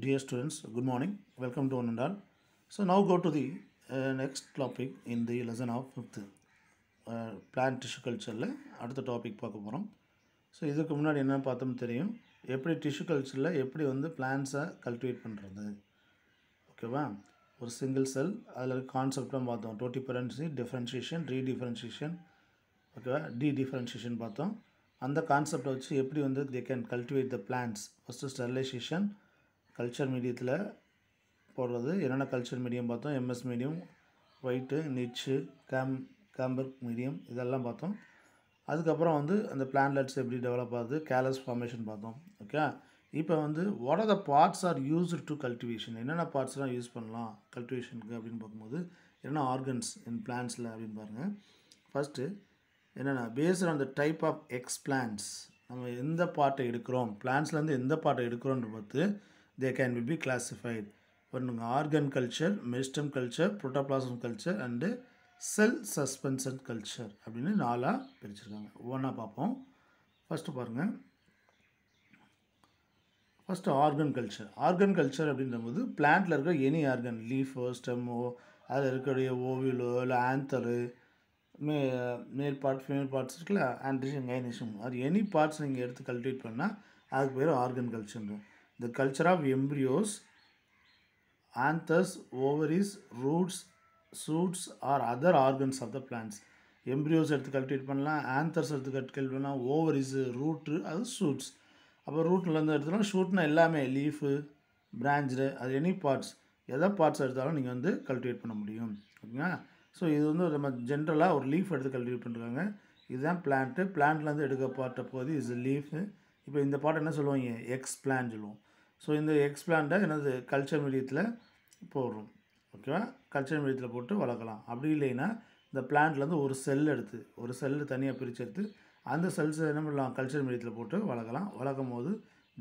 dear students good morning welcome to one and all so now go to the uh, next topic in the lesson of fifth uh, plant அடுத்த topic பார்க்க போகிறோம் so இதுக்கு முன்னாடி என்ன பார்த்தோம் தெரியும் எப்படி டிஷ்யூ கல்ச்சரில் எப்படி வந்து பிளான்ஸை கல்டிவேட் பண்ணுறது ஓகேவா ஒரு சிங்கிள் செல் அதில் இருக்க கான்செப்ட்லாம் பார்த்தோம் டோட்டி பெரன்சி டிஃப்ரென்ஷியேஷன் ரீடிஃப்ரென்ஷியேஷன் ஓகேவா டி டிஃப்ரென்ஷியேஷன் பார்த்தோம் அந்த கான்செப்டை வச்சு எப்படி வந்து they can cultivate the plants first sterilization culture மீடியத்தில் போடுறது என்னென்ன கல்ச்சர் மீடியம் பார்த்தோம் எம்எஸ் மீடியம் ஒயிட்டு நிச்சு கேம் கேம்பர்க் மீடியம் இதெல்லாம் பார்த்தோம் அதுக்கப்புறம் வந்து அந்த பிளான்லெட்ஸ் எப்படி டெவலப் ஆகுது கேலஸ் ஃபார்மேஷன் பார்த்தோம் ஓகே இப்போ வந்து what are the parts are used to cultivation என்னென்ன பார்ட்ஸ்லாம் யூஸ் பண்ணலாம் கல்டிவேஷனுக்கு அப்படின்னு பார்க்கும்போது என்னென்ன ஆர்கன்ஸ் இன் பிளான்ஸில் அப்படின்னு பாருங்கள் ஃபஸ்ட்டு என்னென்னா based on the type of explants நம்ம எந்த பாட்டை எடுக்கிறோம் பிளான்ஸ்லேருந்து எந்த பாட்டை எடுக்கிறோன்னு பார்த்து they can can be classified ஒன்றுங்க organ culture meristem culture protoplasm culture and cell suspension culture அப்படின்னு நாலாக பிரிச்சுருக்காங்க ஒவ்வொன்றா பார்ப்போம் ஃபஸ்ட்டு பாருங்கள் first organ culture organ culture அப்படின்ற போது பிளான்ட்டில் இருக்கிற எனி ஆர்கன் லீஃபோ ஸ்டெம்மோ அதில் இருக்கக்கூடிய ஓவியலோ இல்லை ஆந்தரு மே மேல் பார்ட் ஃபீமேல் பார்ட்ஸ் இருக்குல்ல ஆண்ட்ரிஷன் கைனிஷன் அது எனி பார்ட்ஸ் நீங்கள் எடுத்து கல்டிவேட் பண்ணால் அதுக்கு பேர் ஆர்கன் கல்ச்சர்ன்ற The culture of embryos, anthers, ovaries roots shoots or other organs of the plants embryos எடுத்து கல்டிவேட் பண்ணலாம் ஆந்தர்ஸ் எடுத்து கல்டிவேட் பண்ணலாம் ஓவரிஸ் ரூட்டு அது ஷூட்ஸ் அப்போ ரூட்லேருந்து எடுத்தாலும் ஷூட்னா எல்லாமே லீஃபு பிராஞ்சு அது எனி பார்ட்ஸ் எதை பார்ட்ஸ் எடுத்தாலும் நீங்கள் வந்து கல்டிவேட் பண்ண முடியும் ஓகேங்களா ஸோ இது வந்து நம்ம ஜென்ரலாக ஒரு லீஃப் எடுத்து கல்டிவேட் பண்ணுறாங்க இதுதான் பிளான்ட்டு பிளான்ட்லேருந்து எடுக்க பார்ட்ட போது இஸ் லீஃபு இப்போ இந்த பாட்டு என்ன சொல்லுவாங்க எக்ஸ் பிளான் சொல்லுவோம் ஸோ இந்த எக்ஸ்பிளான்ட்டை எனது கல்ச்சர் மீடியத்தில் போடுறோம் ஓகேவா கல்ச்சர் மீடியத்தில் போட்டு வளர்க்கலாம் அப்படி இல்லைன்னா இந்த பிளான்ட்லேருந்து ஒரு செல் எடுத்து ஒரு செல்லு தனியாக பிரித்து எடுத்து அந்த செல்ஸை என்ன பண்ணலாம் கல்ச்சர் மீடியத்தில் போட்டு வளர்க்கலாம் வளர்க்கும் போது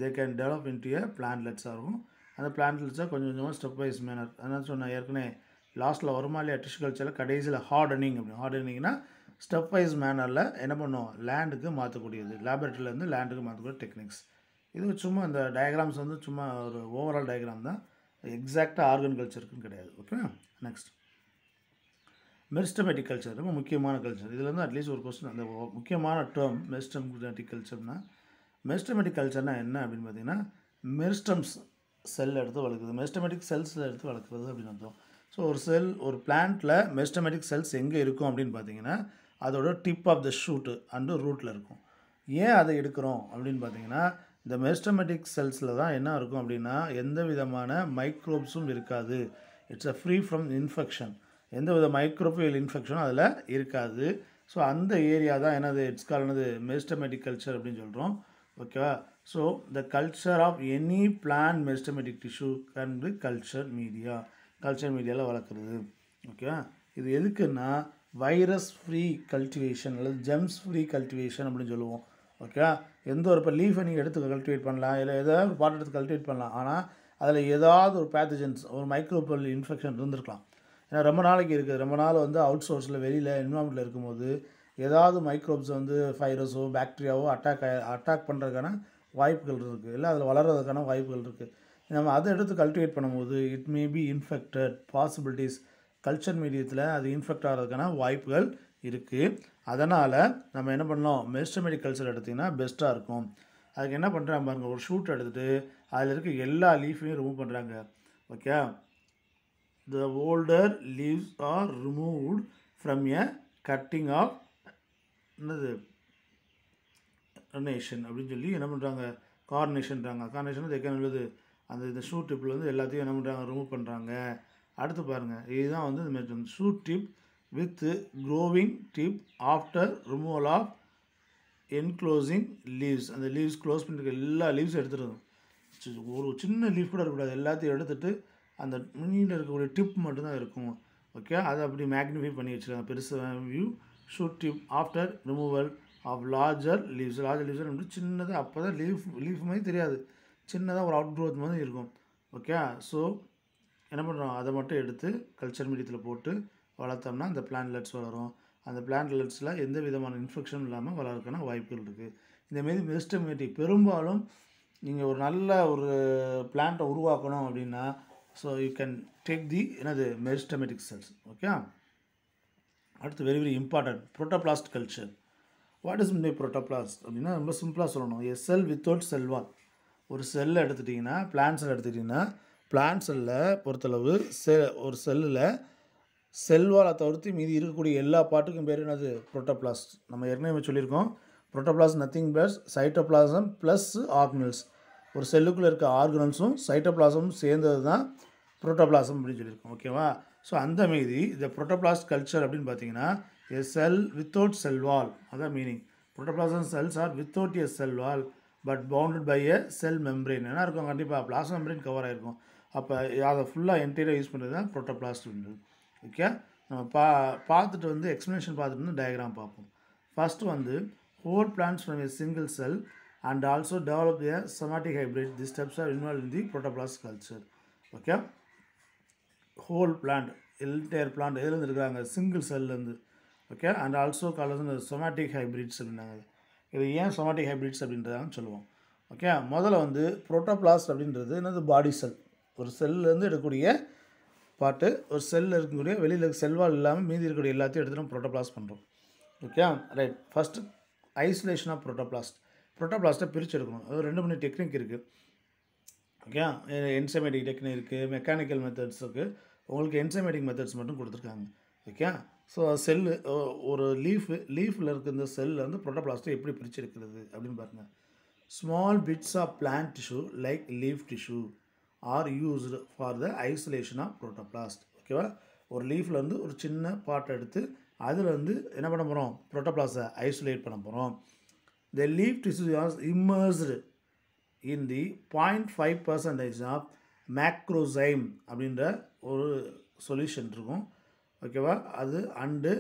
they can develop into a பிளான்ட்லெட்ஸாக இருக்கும் அந்த பிளான்ட்லெட்ஸாக கொஞ்சம் கொஞ்சமாக ஸ்டெப் வைஸ் மேனர் அதனால் சொன்ன ஏற்கனவே லாஸ்ட்டில் வருமா இல்லையா டிஷ்யூ கல்ச்சரில் கடைசியில் ஹார்டனிங் அப்படின்னு ஹார்டனிங்னா ஸ்டெப் வைஸ் மேனரில் என்ன பண்ணுவோம் லேண்டுக்கு மாற்றக்கூடியது லேபரேட்டரியிலேருந்து லேண்டுக்கு மாற்றக்கூடிய டெக்னிக்ஸ் இது சும்மா இந்த டயக்ராம்ஸ் வந்து சும்மா ஒரு ஓவரால் டயக்ராம் தான் எக்ஸாக்டாக ஆர்கன் கல்ச்சருக்கும் கிடையாது ஓகே நெக்ஸ்ட் மெரிஸ்டமேட்டிக் கல்ச்சர் ரொம்ப முக்கியமான கல்ச்சர் இதில் வந்து அட்லீஸ்ட் ஒரு கொஸ்டின் அந்த முக்கியமான டேர்ம் மெரிஸ்டமேட்டிக் கல்ச்சர்னா மெரிஸ்டமேட்டிக் கல்ச்சர்னால் என்ன அப்படின்னு பார்த்தீங்கன்னா மெரிஸ்டம்ஸ் செல் எடுத்து வளர்க்குறது மெரிஸ்டமேட்டிக் செல்ஸில் எடுத்து வளர்க்குறது அப்படின்னு அர்த்தம் ஸோ ஒரு செல் ஒரு பிளான்ட்டில் மெரிஸ்டமேட்டிக் செல்ஸ் எங்கே இருக்கும் அப்படின்னு பார்த்தீங்கன்னா அதோட tip of the shoot and ரூட்டில் இருக்கும் ஏன் அதை எடுக்கிறோம் அப்படின்னு பார்த்தீங்கன்னா இந்த மெஸ்டமெட்டிக் செல்ஸில் தான் என்ன இருக்கும் அப்படின்னா எந்த விதமான மைக்ரோப்ஸும் இருக்காது it's a free from infection எந்த வித மைக்ரோபியல் இன்ஃபெக்ஷனும் அதில் இருக்காது ஸோ அந்த ஏரியா தான் என்னது இட்ஸ் கால் என்னது மெஸ்டமெட்டிக் கல்ச்சர் அப்படின்னு சொல்கிறோம் ஓகேவா so the culture of any plant meristematic tissue can be culture media culture மீடியாவில் வளர்க்குறது ஓகேவா இது எதுக்குன்னா வைரஸ் ஃப்ரீ கல்டிவேஷன் அல்லது ஜெம்ஸ் ஃப்ரீ கல்டிவேஷன் அப்படின்னு சொல்லுவோம் ஓகேவா எந்த ஒரு இப்போ லீஃபை நீங்கள் எடுத்து கல்டிவேட் பண்ணலாம் இல்லை ஏதாவது ஒரு பாட்டு எடுத்து கல்டிவேட் பண்ணலாம் ஆனால் அதில் ஏதாவது ஒரு பேத்தஜன்ஸ் ஒரு மைக்ரோபல் இன்ஃபெக்ஷன் இருந்திருக்கலாம் ஏன்னா ரொம்ப நாளைக்கு இருக்குது ரொம்ப நாள் வந்து அவுட் சோர்ஸில் வெளியில் என்வரான்மெண்ட்டில் இருக்கும்போது ஏதாவது மைக்ரோப்ஸ் வந்து ஃபைரஸோ பாக்டீரியாவோ அட்டாக் அட்டாக் பண்ணுறதுக்கான வாய்ப்புகள் இருக்குது இல்லை அதில் வளர்கிறதுக்கான வாய்ப்புகள் இருக்குது நம்ம அதை எடுத்து கல்டிவேட் பண்ணும்போது it may be infected possibilities culture மீடியத்தில் அது இன்ஃபெக்ட் ஆகிறதுக்கான வாய்ப்புகள் இருக்குது அதனால் நம்ம என்ன பண்ணோம் மெஸ்ட் மெடிக்கல்சர் எடுத்திங்கன்னா பெஸ்ட்டாக இருக்கும் அதுக்கு என்ன பண்ணுறாங்க பாருங்கள் ஒரு ஷூட் எடுத்துகிட்டு அதில் இருக்க எல்லா லீஃபையும் ரிமூவ் பண்ணுறாங்க okay the older leaves are removed from a cutting of என்னது கார்னேஷன் அப்படின்னு சொல்லி என்ன பண்ணுறாங்க கார்னேஷன்றாங்க கார்னேஷன் எக்கான நல்லது அந்த இந்த ஷூ டிப்பில் வந்து எல்லாத்தையும் என்ன பண்ணுறாங்க ரிமூவ் பண்ணுறாங்க அடுத்து பாருங்கள் இதுதான் வந்து இந்த shoot tip with growing tip after removal of enclosing leaves அந்த லீவ்ஸ் க்ளோஸ் பண்ணிருக்க எல்லா லீவ்ஸும் எடுத்துடணும் ஒரு சின்ன லீஃப் கூட இருக்கக்கூடாது எல்லாத்தையும் எடுத்துட்டு அந்த மீனில் இருக்கக்கூடிய டிப் மட்டும்தான் இருக்கும் ஓகே அதை அப்படி மேக்னிஃபை பண்ணி வச்சுருக்காங்க பெருசாக view shoot tip after removal of larger leaves larger leaves அப்படின்னு சின்னதாக அப்போ தான் லீஃப் லீஃப் மாதிரி தெரியாது சின்னதாக ஒரு அவுட் க்ரோத் மாதிரி இருக்கும் ஓகே ஸோ என்ன பண்ணுறோம் அதை மட்டும் எடுத்து கல்ச்சர் மீடியத்தில் போட்டு வளர்த்தோம்னா அந்த பிளான்லெட்ஸ் வளரும் அந்த பிளான்லெட்ஸில் எந்த விதமான இன்ஃபெக்ஷன் இல்லாமல் வளர்க்கணும் வாய்ப்புகள் இருக்குது இந்தமாரி மெரிஸ்டமேட்டிக் பெரும்பாலும் நீங்கள் ஒரு நல்ல ஒரு பிளான்ட்டை உருவாக்கணும் அப்படின்னா so you can take the என்னது மெரிஸ்டமேட்டிக் செல்ஸ் ஓகே அடுத்து very very important protoplast culture what is me protoplast அப்படின்னா ரொம்ப சிம்பிளாக சொல்லணும் a cell without out cell wall ஒரு செல்லை எடுத்துட்டிங்கன்னா பிளான்ஸில் எடுத்துட்டிங்கன்னா பிளான்ஸில் பொறுத்தளவு செ ஒரு செல்லில் செல்வாலை தவிர்த்து மீதி இருக்கக்கூடிய எல்லா பாட்டுக்கும் பேர் என்னது புரோட்டோபிளாஸ்ட் நம்ம ஏற்கனவே சொல்லியிருக்கோம் protoplast nothing plus cytoplasm plus organelles ஒரு செல்லுக்குள்ளே இருக்க ஆர்கனல்ஸும் சைட்டோப்ளாசமும் சேர்ந்தது தான் புரோட்டோப்ளாசம் அப்படின்னு சொல்லியிருக்கோம் ஓகேவா ஸோ அந்த மீதி இந்த புரோட்டோபிளாஸ்ட் கல்ச்சர் அப்படின்னு பார்த்தீங்கன்னா எ செல் வித்தவுட் செல்வால் அதான் meaning protoplasm cells are without a cell wall but bounded by a cell membrane என்ன இருக்கும் கண்டிப்பாக பிளாஸ் மெம்ப்ரெயின் கவர் ஆகிருக்கும் அப்போ அதை ஃபுல்லாக என்டையராக யூஸ் பண்ணுறது தான் புரோட்டோப்ளாஸ்ட் புரோட்டோபிளாஸ்ட் ஓகே நம்ம பா பார்த்துட்டு வந்து எக்ஸ்ப்ளனேஷன் பார்த்துட்டு வந்து டயக்ராம் பார்ப்போம் ஃபஸ்ட்டு வந்து whole plants from a single cell and also develop a somatic hybrid the steps are involve in the protoplast culture okay whole plant entire plant எதுலேருந்து இருக்கிறாங்க சிங்கிள் செல்லேருந்து ஓகே அண்ட் ஆல்சோ காலது somatic hybrids அப்படின்னாங்க இது ஏன் somatic hybrids அப்படின்றதான்னு சொல்லுவோம் okay முதல்ல வந்து புரோட்டோபிளாஸ்ட் அப்படின்றது என்னது பாடி செல் ஒரு செல்லேருந்து எடுக்கக்கூடிய பார்ட்டு ஒரு செல்லில் இருக்கக்கூடிய வெளியில் செல்வால் இல்லாமல் மீதி இருக்கக்கூடிய எல்லாத்தையும் எடுத்து நம்ம புரோட்டோபிளாஸ்ட் பண்ணுறோம் okay right first isolation of protoplast புரோட்டோபிளாஸ்ட்டை பிரித்து எடுக்கணும் அது ரெண்டு மூணு டெக்னிக் இருக்குது ஓகே என்சைமேட்டிக் டெக்னிக் இருக்குது மெக்கானிக்கல் மெத்தட்ஸ் இருக்குது உங்களுக்கு என்சைமேட்டிக் மெத்தட்ஸ் மட்டும் கொடுத்துருக்காங்க ஓகே ஸோ செல்லு ஒரு லீஃபு லீஃபில் இருக்க இந்த செல்லில் வந்து புரோட்டோபிளாஸ்ட்டை எப்படி எடுக்கிறது அப்படின்னு பாருங்கள் small bits of plant tissue like leaf tissue are used for the isolation of protoplast ஓகேவா ஒரு லீஃபில் ஒரு சின்ன பாட்டை எடுத்து அதில் வந்து என்ன பண்ண போகிறோம் புரோட்டோபிளாஸை ஐசோலேட் பண்ண போகிறோம் the leaf tissue as immersed in the point five percentage of macerozyme அப்படின்ற ஒரு சொல்யூஷன் இருக்கும் ஓகேவா அது and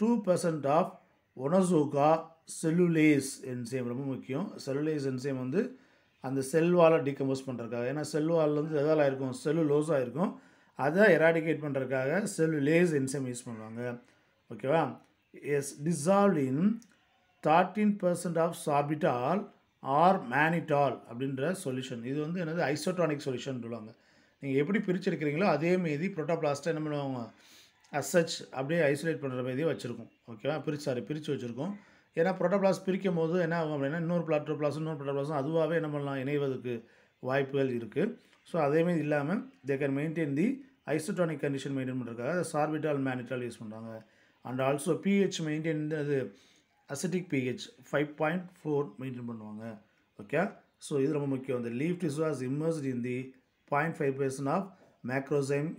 two percent of Onozuka cellulase enzyme ரொம்ப முக்கியம் செல்லுலேஸ் என்சைம் வந்து அந்த செல் வாலை டீகம்போஸ் பண்ணுறதுக்காக ஏன்னா செல் வாலில் வந்து எதால் ஆகிருக்கும் செல்லு லோஸ் ஆகிருக்கும் அதை எராடிகேட் பண்ணுறதுக்காக செல்லு லேஸ் என்சைம் யூஸ் பண்ணுவாங்க ஓகேவா is dissolve in thirteen percent of sorbitol or mannitol அப்படின்ற சொல்யூஷன் இது வந்து என்னது ஐசோட்ரானிக் சொல்யூஷன் சொல்லுவாங்க நீங்கள் எப்படி பிரிச்சிருக்கிறீங்களோ அதே மீதி ப்ரோட்டோப்ளாஸ்டை என்ன பண்ணுவாங்க அசச் அப்படியே ஐசோலேட் பண்ணுற மாதிரி வச்சுருக்கோம் ஓகேவா பிரிச்சு பிரித்து வச்சுருக்கோம் ஏன்னா புரோட்டோபிளாஸ் பிரிக்கும் போது என்ன ஆகும் அப்படின்னா இன்னொரு பிளாட்டோபிளாஸும் இன்னொரு புரோட்டோபிளாஸும் அதுவாகவே என்ன பண்ணலாம் இணைவதற்கு வாய்ப்புகள் இருக்குது ஸோ அதேமாதிரி இல்லாமல் they can maintain the isotonic condition maintain பண்ணுறதுக்காக அதை சார்பிட்டால் மேனிட்டால் யூஸ் பண்ணுறாங்க அண்ட் ஆல்சோ பிஹெச் மெயின்டைன் அது acidic pH five point four maintain பண்ணுவாங்க ஓகே ஸோ இது ரொம்ப முக்கியம் இந்த leaf tissue was immersed in the point five percent of macerozyme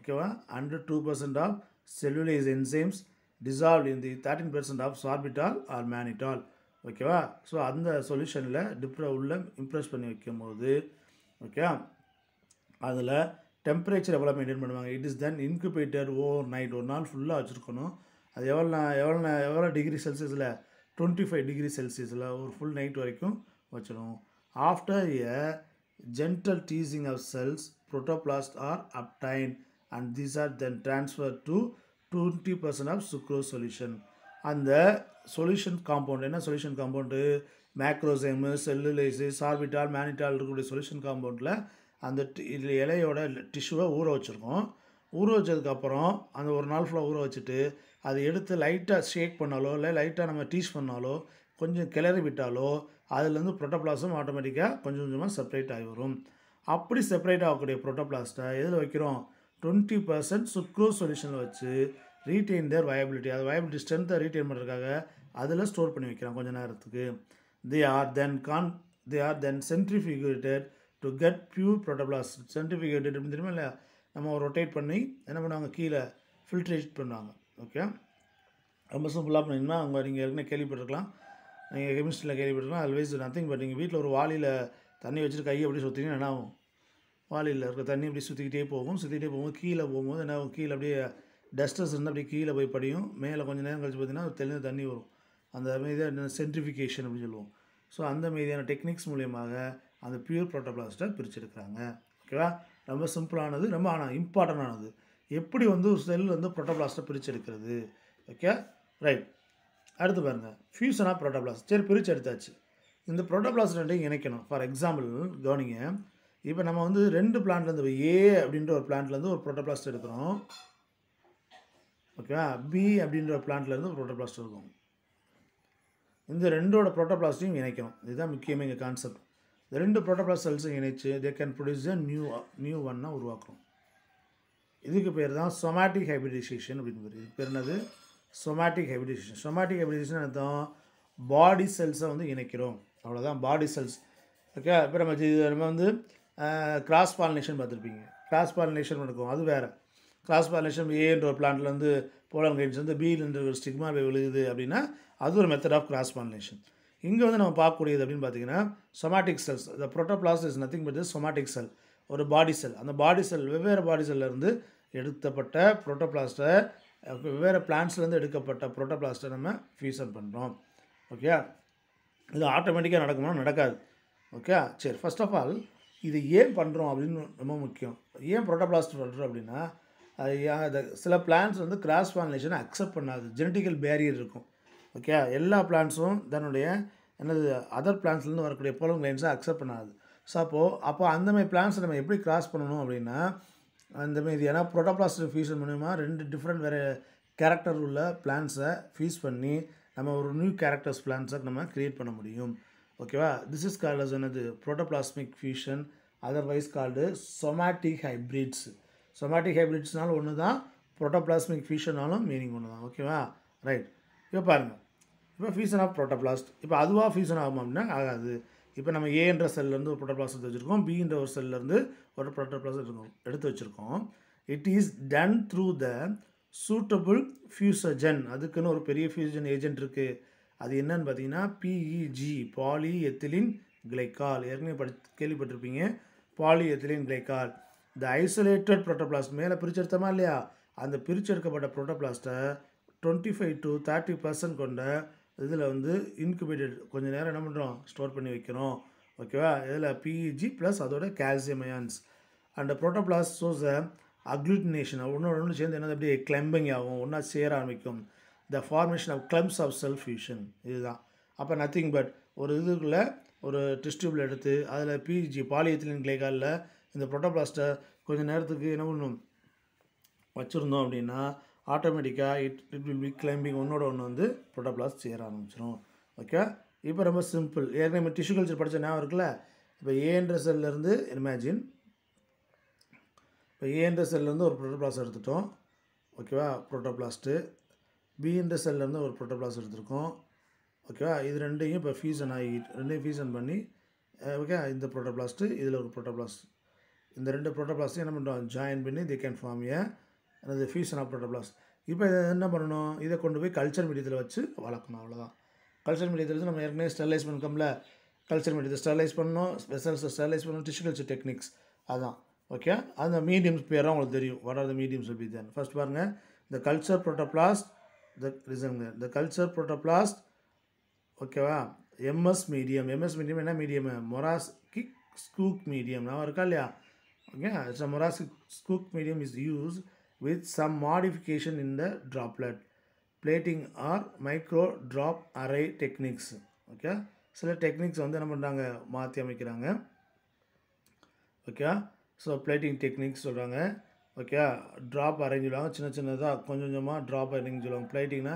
ஓகேவா and two percent of cellulase enzymes dissolve in the thirteen percent of sorbitol or mannitol ஓகேவா so அந்த சொல்யூஷனில் டிப்ரா உள்ள இம்ப்ரெஸ் பண்ணி வைக்கும் போது ஓகே அதில் டெம்பரேச்சர் எவ்வளோ மெயின்டைன் பண்ணுவாங்க it is then incubator overnight ஒரு நாள் ஃபுல்லாக வச்சுருக்கணும் அது எவ்வளோ எவ்வளோ எவ்வளோ டிகிரி செல்சியஸில் டுவெண்ட்டி ஃபைவ் டிகிரி செல்சியஸில் ஒரு ஃபுல் நைட் வரைக்கும் வச்சிடணும் after a gentle teasing of cells protoplast are obtained and these are then transfer to twenty percent of sucrose solution அந்த சொல்யூஷன் காம்பவுண்ட் என்ன solution compound macerozyme cellulase sorbitol mannitol இருக்கக்கூடிய solution காம்பவுண்டில் அந்த இதில் இலையோட டிஷ்யூவை ஊற வச்சுருக்கோம் ஊற வச்சதுக்கப்புறம் அந்த ஒரு நாள் ஃபுல்லாக ஊற வச்சுட்டு அதை எடுத்து லைட்டாக ஷேக் பண்ணாலோ இல்லை லைட்டாக நம்ம டீச் பண்ணாலோ கொஞ்சம் கிளறி விட்டாலோ அதுலேருந்து ப்ரோட்டோப்ளாஸும் ஆட்டோமேட்டிக்காக கொஞ்சம் கொஞ்சமாக செப்பரேட் ஆகி வரும் அப்படி செப்பரேட் ஆகக்கூடிய ப்ரோட்டோப்ளாஸ்ட்டை எதில் வைக்கிறோம் டுவெண்ட்டி பர்சன்ட் சுக்ரோஸ் சொல்யூஷனில் வச்சு ரீட்டைன் தேர் வயபிலிட்டி அது வயபிலிட்டி ஸ்ட்ரென்த்தை ரீட்டைன் பண்ணுறதுக்காக அதில் ஸ்டோர் பண்ணி வைக்கிறான் கொஞ்சம் நேரத்துக்கு தே ஆர் தென் கான் they are then centrifugated to get pure protoplast centrifugated அப்படின்னு தெரியுமா இல்லை நம்ம ரொட்டேட் பண்ணி என்ன பண்ணுவாங்க கீழே ஃபில்ட்ரேட் பண்ணுவாங்க ஓகே ரொம்ப சிம்பிளாக பண்ணிங்கன்னா அவங்க நீங்கள் ஏற்கனவே கேள்விப்பட்டிருக்கலாம் நீங்கள் கெமிஸ்ட்ரியில் கேள்விப்பட்டிருக்கலாம் அல்வேஸ் நத்திங் பட் நீங்கள் வீட்டில் ஒரு வாளியில் தண்ணி வச்சுட்டு கையை அப்படியே சுற்றினீங்கன்னா என்ன ஆகும் வாளியில் இருக்க தண்ணி அப்படியே சுற்றிக்கிட்டே போகும் சுற்றிக்கிட்டே போகும் கீழே போகும்போது என்ன கீழே அப்படியே டஸ்டர்ஸ் இருந்தால் அப்படியே கீழே போய் படியும் மேலே கொஞ்சம் நேரம் கழிச்சு பார்த்தீங்கன்னா தெளிந்த தண்ணி வரும் அந்த மீதியாக சென்ட்ரிஃபிகேஷன் அப்படின்னு சொல்லுவோம் ஸோ அந்த மீதியான டெக்னிக்ஸ் மூலியமாக அந்த பியூர் புரோட்டோபிளாஸ்ட்டை பிரிச்சிருக்கிறாங்க ஓகேவா ரொம்ப சிம்பிளானது ரொம்ப ஆனால் இம்பார்ட்டண்டானது எப்படி வந்து ஒரு செல் வந்து பிரித்து பிரிச்செடுக்கிறது ஓகே ரைட் அடுத்து பாருங்கள் ஃபியூசனாக புரோட்டோபிளாஸ்ட் சரி பிரித்து எடுத்தாச்சு இந்த புரோட்டோபிளாஸ்ட் ரெண்டையும் இணைக்கணும் ஃபார் எக்ஸாம்பிள் கவனிங்க இப்போ நம்ம வந்து ரெண்டு பிளான்ட்லேருந்து ஏ அப்படின்ற ஒரு பிளான்ட்லேருந்து ஒரு ப்ரோட்டோபிளாஸ்ட் எடுக்கிறோம் ஓகேவா பி அப்படின்ற ஒரு பிளான்ட்லேருந்து ஒரு ப்ரோட்டோபிளாஸ்ட் இருக்கும் இந்த ரெண்டோட ப்ரோட்டோபிளாஸ்டையும் இணைக்கணும் இதுதான் முக்கியமாக எங்கள் கான்செப்ட் இந்த ரெண்டு ப்ரோட்டோபிளாஸ்ட் செல்ஸும் இணைச்சு they can produce a new new ஒன்னாக உருவாக்குறோம் இதுக்கு பேர் தான் சொமாட்டிக் ஹைபிரிடைசேஷன் அப்படின்னு பேர் இதுக்கு பேர் என்னது சொமாட்டிக் ஹைபிரிடைசேஷன் சொமாட்டிக் ஹைபிரிடேஷன் அர்த்தம் பாடி செல்ஸை வந்து இணைக்கிறோம் அவ்வளோதான் பாடி செல்ஸ் ஓகே இப்போ நம்ம நம்ம வந்து கிராஸ் பாலினேஷன் பார்த்துருப்பீங்க கிராஸ் பாலினேஷன் நடக்கும் அது வேறு கிராஸ் பாலினேஷன் ஏன்ற ஒரு பிளான்ட்லேருந்து போலாம் கிரைன்ஸ் வந்து பியிலேருந்து ஒரு ஸ்டிக்மா விழுகுது அப்படின்னா அது ஒரு மெத்தட் ஆஃப் கிராஸ் பாலினேஷன் இங்கே வந்து நம்ம பார்க்கக்கூடியது அப்படின்னு பார்த்தீங்கன்னா somatic cells the protoplast is nothing but somatic cell ஒரு பாடி செல் அந்த பாடி செல் வெவ்வேறு பாடி இருந்து எடுத்தப்பட்ட ப்ரோட்டோபிளாஸ்ட்டை வெவ்வேறு பிளான்ஸ்லேருந்து எடுக்கப்பட்ட ப்ரோட்டோபிளாஸ்ட்டை நம்ம ஃபியூசன் பண்ணுறோம் ஓகே இது ஆட்டோமேட்டிக்காக நடக்குமோ நடக்காது ஓகே சரி ஃபஸ்ட் ஆஃப் ஆல் இது ஏன் பண்ணுறோம் அப்படின்னு ரொம்ப முக்கியம் ஏன் புரோட்டோபிளாஸ்ட் பண்ணுறோம் அப்படின்னா அது சில பிளான்ஸ் வந்து கிராஸ் பாலினேஷனை அக்செப்ட் பண்ணாது ஜெனட்டிக்கல் பேரியர் இருக்கும் ஓகே எல்லா பிளான்ஸும் தன்னுடைய என்னது அதர் பிளான்ஸ்லேருந்து வரக்கூடிய போலம் கிளைன்ஸை அக்செப்ட் பண்ணாது ஸோ அப்போது அப்போ அந்தமாதிரி பிளான்ஸை நம்ம எப்படி கிராஸ் பண்ணணும் அப்படின்னா அந்தமாரி இது ஏன்னா புரோட்டோபிளாஸ்ட் ஃபியூஷன் மூலிமா ரெண்டு டிஃப்ரெண்ட் வேறு கேரக்டர் உள்ள பிளான்ஸை ஃபியூஸ் பண்ணி நம்ம ஒரு நியூ கேரக்டர்ஸ் பிளான்ஸை நம்ம க்ரியேட் பண்ண முடியும் ஓகேவா திஸ் இஸ் கால்ட் அஸ் என்னது protoplasmic fusion otherwise called somatic hybrids somatic ஹைப்ரிட்ஸ்னாலும் ஒன்று தான் புரோட்டோபிளாஸ்மிக் ஃபியூஷனாலும் மீனிங் ஒன்று தான் ஓகேவா ரைட் இப்போ பாருங்கள் இப்போ ஃபியூஷன் ஆஃப் புரோட்டோபிளாஸ்ட் இப்போ அதுவாக ஃபியூஷன் ஆகும் அப்படின்னா ஆகாது இப்போ நம்ம ஏன்ற செல்லேருந்து ஒரு புரோட்டோபிளாஸ்ட் எடுத்து வச்சுருக்கோம் பின்ற ஒரு செல்லேருந்து ஒரு புரோட்டோபிளாஸ்ட் இருக்கும் எடுத்து வச்சுருக்கோம் it is done through the suitable fusogen அதுக்குன்னு ஒரு பெரிய ஃபியூசன் ஏஜென்ட் இருக்குது அது என்னன்னு பார்த்தீங்கன்னா பிஇஜி பாலி எத்திலின் கிளைக்கால் ஏற்கனவே படி கேள்விப்பட்டிருப்பீங்க பாலி எத்திலின் கிளைக்கால் இந்த ஐசோலேட்டட் புரோட்டோபிளாஸ்ட் மேலே பிரிச்செடுத்தமா இல்லையா அந்த பிரிச்செடுக்கப்பட்ட புரோட்டோபிளாஸ்ட்டை twenty five to thirty percent கொண்ட இதில் வந்து இன்குபேட்டட் கொஞ்சம் நேரம் என்ன பண்ணுறோம் ஸ்டோர் பண்ணி வைக்கிறோம் ஓகேவா இதில் பிஇஜி ப்ளஸ் அதோட calcium ions and protoplast shows agglutination ஒன்று ஒன்று சேர்ந்து என்னது அப்படியே கிளம்பிங் ஆகும் ஒன்றா சேர ஆரம்பிக்கும் the formation of clumps of cell fusion இதுதான் அப்போ நத்திங் பட் ஒரு இதுக்குள்ளே ஒரு டிஸ்டியூபில் எடுத்து அதில் பிஜி பாலியத்திலின் கிளைகாலில் இந்த ப்ரோட்டோபிளாஸ்ட்டை கொஞ்சம் நேரத்துக்கு என்ன பண்ணும் வச்சுருந்தோம் அப்படின்னா ஆட்டோமேட்டிக்காக it it will be clumping ஒன்றோட ஒன்று வந்து ப்ரோட்டோபிளாஸ்ட் சேர ஆரம்பிச்சிடும் ஓகே இப்போ ரொம்ப சிம்பிள் ஏற்கனவே நம்ம டிஷ்யூ கல்ச்சர் படித்த ஞாபகம் இருக்குல்ல இப்போ ஏஎன்ற செல்லேருந்து இமேஜின் இப்போ ஏஎன்ற செல்லேருந்து ஒரு ப்ரோட்டோபிளாஸ்ட் எடுத்துட்டோம் ஓகேவா ப்ரோட்டோபிளாஸ்ட்டு பின்ற செல்லேருந்து ஒரு ப்ரோட்டோபிளாஸ் எடுத்திருக்கோம் ஓகேவா இது ரெண்டையும் இப்போ ஃபியூசன் ஆகி ரெண்டையும் ஃபியூசன் பண்ணி ஓகே இந்த ப்ரோட்டோபிளாஸ்ட்டு இதில் ஒரு ப்ரோட்டோபிளாஸ்ட் இந்த ரெண்டு ப்ரோட்டோபிளாஸ்டையும் என்ன பண்ணுறோம் ஜாயின் பண்ணி தி கேன் ஃபார்ம் ஏ அது ஃபியூசன் ஆஃப் ப்ரோட்டோபிளாஸ்ட் இப்போ என்ன பண்ணணும் இதை கொண்டு போய் கல்ச்சர் மீடியத்தில் வச்சு வளர்க்கணும் அவ்வளோதான் கல்ச்சர் மீடியத்தில் வச்சு நம்ம ஏற்கனவே ஸ்டெர்லைஸ் பண்ணிக்கோம்ல கல்ச்சர் மீடியத்தை ஸ்டெர்லைஸ் பண்ணணும் வெசல்ஸை ஸ்டெர்லைஸ் பண்ணணும் டிஷ்யூ கல்ச்சர் டெக்னிக்ஸ் அதுதான் ஓகே அந்த மீடியம்ஸ் பேராக உங்களுக்கு தெரியும் what are the mediums be then first பாருங்கள் இந்த culture protoplast the reason the culture protoplast ஓகேவா எம்எஸ் மீடியம் எம்எஸ் மீடியம் என்ன மீடியம் கிக் ஸ்கூக் மீடியம்லாம் இருக்கா இல்லையா ஓகே ச Murashige Skoog medium is use with some modification in the droplet plating or micro drop array techniques okay சில techniques வந்து என்ன பண்ணுறாங்க மாற்றி அமைக்கிறாங்க ஓகே ஸோ பிளேட்டிங் டெக்னிக்ஸ் சொல்கிறாங்க ஓகே ட்ராப் அரேஞ்ச் பண்ணுவாங்க சின்ன சின்னதாக கொஞ்சம் கொஞ்சமாக ட்ராப் அரேஞ்ச் சொல்லுவாங்க ஃப்ளைட்டிங்னா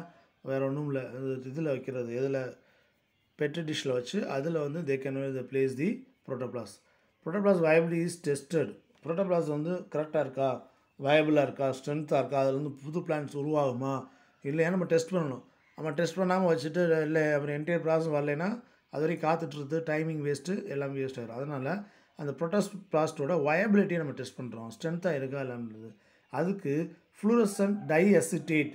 வேறு ஒன்றும் இல்லை இதில் வைக்கிறது எதில் பெட்ரி டிஷ்ஷில் வச்சு அதில் வந்து they can the place the protoplast protoplast viability is tested protoplast வந்து கரெக்டாக இருக்கா வயபிளாக இருக்கா ஸ்ட்ரென்த்தாக இருக்கா அதில் வந்து புது பிளான்ஸ் உருவாகுமா இல்லையா நம்ம டெஸ்ட் பண்ணணும் நம்ம டெஸ்ட் பண்ணாமல் வச்சுட்டு இல்லை அப்புறம் என்டையர் ப்ராசஸ் வரலைன்னா அது வரைக்கும் காத்துட்ருது டைமிங் வேஸ்ட்டு எல்லாமே வேஸ்ட் ஆகிடும் அதனால் அந்த ப்ரொட்டாஸ்ட் பிளாஸ்டோட வயபிலிட்டியை நம்ம டெஸ்ட் பண்ணுறோம் ஸ்ட்ரென்த்தாக இருக்கா இல்லைன்றது அதுக்கு ஃப்ளூரசன் அசிட்டேட்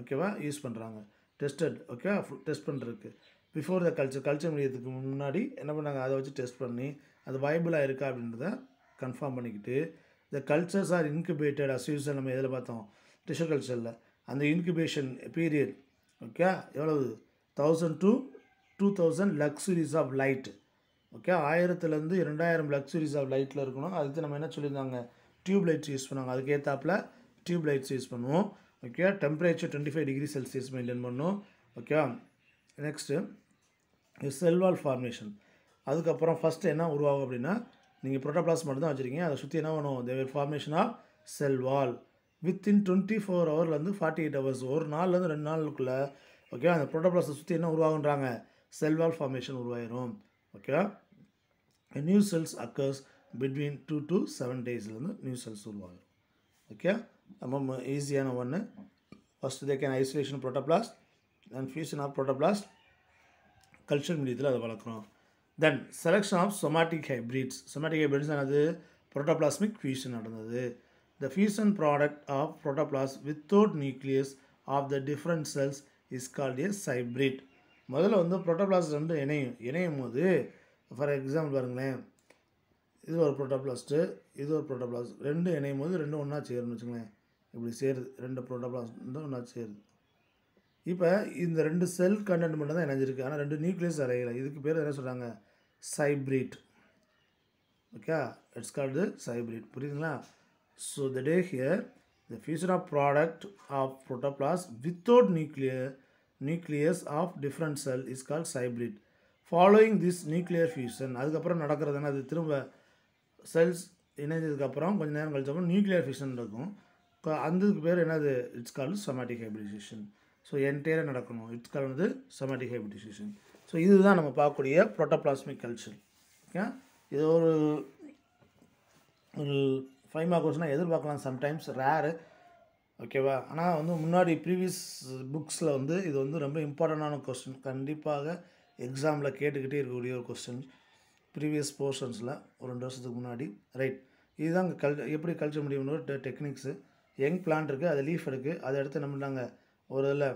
ஓகேவா யூஸ் பண்ணுறாங்க டெஸ்டட் ஓகேவா டெஸ்ட் பண்ணுறதுக்கு பிஃபோர் த கல்ச்சர் கல்ச்சர் முடியறதுக்கு முன்னாடி என்ன பண்ணாங்க அதை வச்சு டெஸ்ட் பண்ணி அது வயபிளாக இருக்கா அப்படின்றத கன்ஃபார்ம் பண்ணிக்கிட்டு இந்த கல்ச்சர்ஸ் ஆர் இன்குபேட்டட் அஸ்யூசன் நம்ம எதில் பார்த்தோம் டிஷர் கல்ச்சரில் அந்த இன்குபேஷன் பீரியட் ஓகே எவ்வளவு thousand to two thousand luxuries of light okay ஆயிரத்துலேருந்து இரண்டாயிரம் லக்ஸுரிஸ் ஆஃப் லைட்டில் இருக்கணும் அதுக்கு நம்ம என்ன சொல்லியிருந்தாங்க டியூப் லைட்ஸ் யூஸ் பண்ணுவாங்க அதுக்கு டியூப் லைட்ஸ் யூஸ் பண்ணுவோம் okay temperature twenty five degree Celsius maintain பண்ணும் ஓகேவா நெக்ஸ்ட்டு செல்வால் ஃபார்மேஷன் அதுக்கப்புறம் ஃபஸ்ட்டு என்ன உருவாகும் அப்படின்னா நீங்கள் புரோட்டோபிளாஸ் மட்டும் தான் வச்சுருக்கீங்க அதை சுற்றி என்ன பண்ணுவோம் தேவர் formation of cell wall within twenty four ஹவர்லேருந்து ஃபார்ட்டி எயிட் ஹவர்ஸ் ஒரு நாள்லேருந்து ரெண்டு நாளுக்குள்ளே ஓகே அந்த புரோட்டோபிளாஸை சுற்றி என்ன உருவாகுன்றாங்க செல்வால் ஃபார்மேஷன் உருவாயிரும் ஓகேவா new cells occurs between two to seven டேஸ்லேருந்து நியூ செல்ஸ் உருவாகும் ஓகே ரொம்ப ஈஸியான ஒன்று first they can isolation protoplast then fusion of protoplast culture மீடியத்தில் அதை வளர்க்குறோம் then selection of somatic hybrids somatic hybrids ஆனது புரோட்டோபிளாஸ்மிக் ஃபியூஷன் நடந்தது the fusion product of protoplast without nucleus of the different cells is called as hybrid முதல்ல வந்து புரோட்டோபிளாஸ் ரெண்டு இணையும் இணையும் போது ஃபார் எக்ஸாம்பிள் பாருங்களேன் இது ஒரு ப்ரோட்டோப்ளாஸ்ட்டு இது ஒரு ப்ரோட்டோப்ளாஸ்ட் ரெண்டும் இணையும் போது ரெண்டும் ஒன்றா சேரும்னு வச்சுக்கோங்களேன் இப்படி சேருது ரெண்டு ப்ரோட்டோப்ளாஸ்ட் தான் ஒன்றா சேருது இப்போ இந்த ரெண்டு செல் கண்டென்ட் மட்டும் தான் இணைஞ்சிருக்கு ஆனால் ரெண்டு நியூக்ளியஸ் அறையில் இதுக்கு பேர் என்ன சொல்கிறாங்க cybrid okay it's called cybrid புரியுதுங்களா so the day here the future of product of protoplast without nuclear nucleus of different cell is called cybrid following this nuclear fusion அதுக்கப்புறம் நடக்கிறதுனா அது திரும்ப செல்ஸ் இணைஞ்சதுக்கப்புறம் கொஞ்சம் நேரம் கழிச்ச அப்புறம் நியூக்ளியர் ஃபியூஷன் இருக்கும் அந்ததுக்கு பேர் என்னது இட்ஸ் கால் சமாட்டிக் ஹைபிடிசேஷன் ஸோ என்டையராக நடக்கணும் இட்ஸ் கால் வந்து சொமேட்டிக் ஹைபிடிசேஷன் ஸோ இதுதான் நம்ம பார்க்கக்கூடிய ப்ரோட்டோப்ளாஸ்மிக் கல்ச்சர் ஓகே இது ஒரு ஒரு ஃபைவ் மார்க் கொஸ்டினாக எதிர்பார்க்கலாம் சம்டைம்ஸ் ரேரு ஓகேவா ஆனால் வந்து முன்னாடி ப்ரீவியஸ் புக்ஸில் வந்து இது வந்து ரொம்ப இம்பார்ட்டண்டான கொஸ்டின் கண்டிப்பாக எக்ஸாமில் கேட்டுக்கிட்டே இருக்கக்கூடிய ஒரு கொஸ்டின் ப்ரீவியஸ் போர்ஷன்ஸில் ஒரு ரெண்டு வருஷத்துக்கு முன்னாடி ரைட் இதுதான் கல் எப்படி கல்ச்சர் முடியும்னு ஒரு டெக்னிக்ஸு யங் பிளான் இருக்குது அது லீஃப் இருக்குது அதை எடுத்து நம்ம நாங்கள் ஒரு இதில்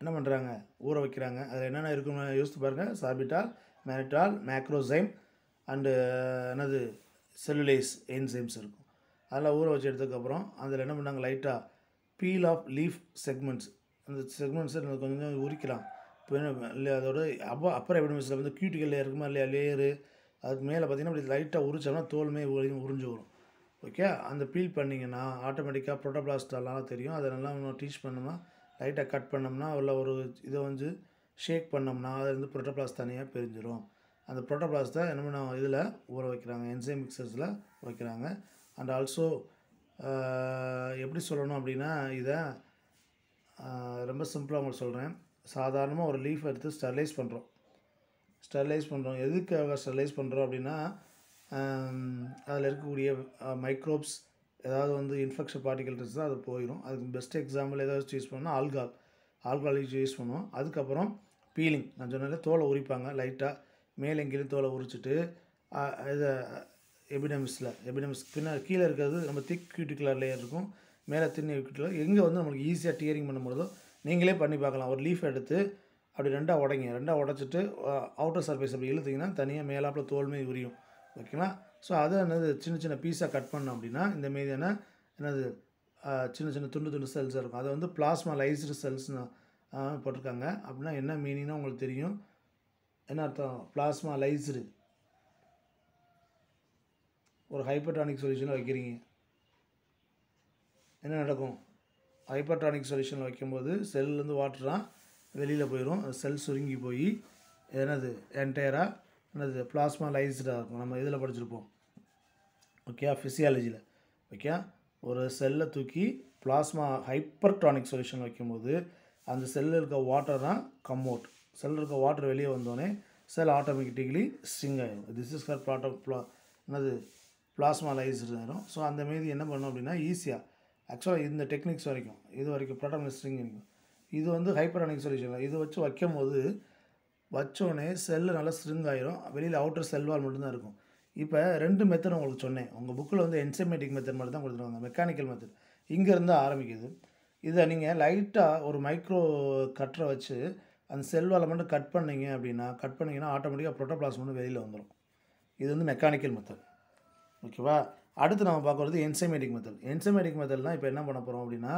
என்ன பண்ணுறாங்க ஊற வைக்கிறாங்க அதில் என்னென்ன இருக்குன்னு யோசித்து பாருங்கள் சாபிட்டால் மேரிட்டால் மேக்ரோசைம் அண்டு என்னது செல்லுலேஸ் என்சைம்ஸ் இருக்கும் அதெல்லாம் ஊற வச்சு எடுத்ததுக்கப்புறம் அதில் என்ன பண்ணாங்க லைட்டாக பீல் ஆஃப் லீஃப் செக்மெண்ட்ஸ் அந்த செக்மெண்ட்ஸை கொஞ்சம் உரிக்கலாம் இல்லை அதோட அப்போ அப்புறம் எப்படி எபிடமிஸில் வந்து கியூட்டிகளில் இருக்குமா இல்லையா லேயரு அதுக்கு மேலே பார்த்திங்கன்னா இப்படி லைட்டாக உரிச்சோம்னா தோலுமே உறிஞ்சு வரும் ஓகே அந்த பீல் பண்ணிங்கன்னா ஆட்டோமேட்டிக்காக ப்ரோட்டோபிளாஸ்டெல்லாம் தெரியும் அதெல்லாம் இன்னும் டீச் பண்ணோம்னா லைட்டாக கட் பண்ணோம்னா உள்ள ஒரு இதை வந்து ஷேக் பண்ணோம்னா அதுலேருந்து ப்ரோட்டோபிளாஸ் தனியாக பிரிஞ்சிடும் அந்த ப்ரோட்டோபிளாஸ்ட்டை என்ன நான் இதில் ஊற வைக்கிறாங்க என்சைம் மிக்சர்ஸில் வைக்கிறாங்க அண்ட் ஆல்சோ எப்படி சொல்லணும் அப்படின்னா இதை ரொம்ப சிம்பிளாக உங்களுக்கு சொல்கிறேன் சாதாரணமாக ஒரு லீஃப் எடுத்து ஸ்டெர்லைஸ் பண்ணுறோம் ஸ்டெர்லைஸ் பண்ணுறோம் எதுக்காக ஸ்டெர்லைஸ் பண்ணுறோம் அப்படின்னா அதில் இருக்கக்கூடிய மைக்ரோப்ஸ் ஏதாவது வந்து இன்ஃபெக்ஷன் பார்ட்டிகல் தான் அது போயிடும் அதுக்கு பெஸ்ட் எக்ஸாம்பிள் ஏதாவது யூஸ் பண்ணால் ஆல்கால் ஆல்கால் யூஸ் பண்ணுவோம் அதுக்கப்புறம் பீலிங் நான் சொன்னால தோலை உரிப்பாங்க லைட்டாக மேலே எங்கேயும் தோலை உரிச்சிட்டு இதை எபிடமிஸில் எபிடமிஸ் பின்னா கீழே இருக்கிறது நம்ம திக் கியூட்டிகுலர் லேயர் இருக்கும் மேலே திண்ணி கியூட்டிகுலர் எங்கே வந்து நம்மளுக்கு ஈஸியாக டியரிங் பண்ண முடியுதோ நீங்களே பண்ணி பார்க்கலாம் ஒரு லீஃப் எடுத்து அப்படி ரெண்டாக உடைங்க ரெண்டாக உடச்சிட்டு அவுட்டர் சர்ஃபேஸ் அப்படி இழுத்திங்கன்னா தனியாக மேலாப்பில் தோல்மை உரியும் ஓகேங்களா ஸோ அதை என்னது சின்ன சின்ன பீஸாக கட் பண்ணோம் அப்படின்னா இந்த மீதியான என்னது சின்ன சின்ன துண்டு துண்டு செல்ஸாக இருக்கும் அதை வந்து பிளாஸ்மா லைஸ்டு செல்ஸ்னு போட்டிருக்காங்க அப்படின்னா என்ன மீனிங்னா உங்களுக்கு தெரியும் என்ன அர்த்தம் பிளாஸ்மா லைஸ்டு ஒரு ஹைப்பர்டானிக் சொல்யூஷனில் வைக்கிறீங்க என்ன நடக்கும் ஹைப்பர்டானிக் சொல்யூஷனில் வைக்கும்போது செல்லுலேருந்து வாட்டர்லாம் வெளியில் போயிடும் செல் சுருங்கி போய் என்னது என்டையராக என்னது பிளாஸ்மா லைஸ்டாக இருக்கும் நம்ம இதில் படிச்சிருப்போம் ஓகே ஃபிசியாலஜியில் ஓகே ஒரு செல்லை தூக்கி பிளாஸ்மா ஹைப்பர்டானிக் சொல்யூஷன் வைக்கும்போது அந்த செல்லில் இருக்க வாட்டர் தான் கம் அவுட் செல்லில் இருக்க வாட்டர் வெளியே வந்தோடனே செல் ஆட்டோமேட்டிக்கலி ஸ்ட்ரிங் ஆகிடும் திஸ் இஸ் கர் பிளாட் ஆஃப் பிளா என்னது பிளாஸ்மா லைஸ்டு ஆகிடும் ஸோ அந்த மீது என்ன பண்ணணும் அப்படின்னா ஈஸியாக ஆக்சுவலாக இந்த டெக்னிக்ஸ் வரைக்கும் இது வரைக்கும் ப்ராடம் லிஸ்டிங் இது வந்து ஹைப்பரானிக் சொல்யூஷன் இது வச்சு வைக்கும் போது வச்சோடனே செல்லு நல்லா ஸ்ட்ரிங் ஆயிரும் வெளியில் அவுட்டர் செல்வால் மட்டும்தான் இருக்கும் இப்போ ரெண்டு மெத்தட் உங்களுக்கு சொன்னேன் உங்கள் புக்கில் வந்து என்சைமேட்டிக் மெத்தட் மட்டும் தான் கொடுத்துருவாங்க மெக்கானிக்கல் மெத்தட் இங்கேருந்து ஆரம்பிக்குது இதை நீங்கள் லைட்டாக ஒரு மைக்ரோ கட்டரை வச்சு அந்த செல்வால் மட்டும் கட் பண்ணிங்க அப்படின்னா கட் பண்ணிங்கன்னா ஆட்டோமேட்டிக்காக ப்ரோட்டோப்ளாஸ் மட்டும் வெளியில் வந்துடும் இது வந்து மெக்கானிக்கல் மெத்தட் ஓகேவா அடுத்து நம்ம பார்க்குறது என்சைமேட்டிக் மெத்தட் என்சைமேட்டிக் மெத்தட்லாம் இப்போ என்ன பண்ண போகிறோம் அப்படின்னா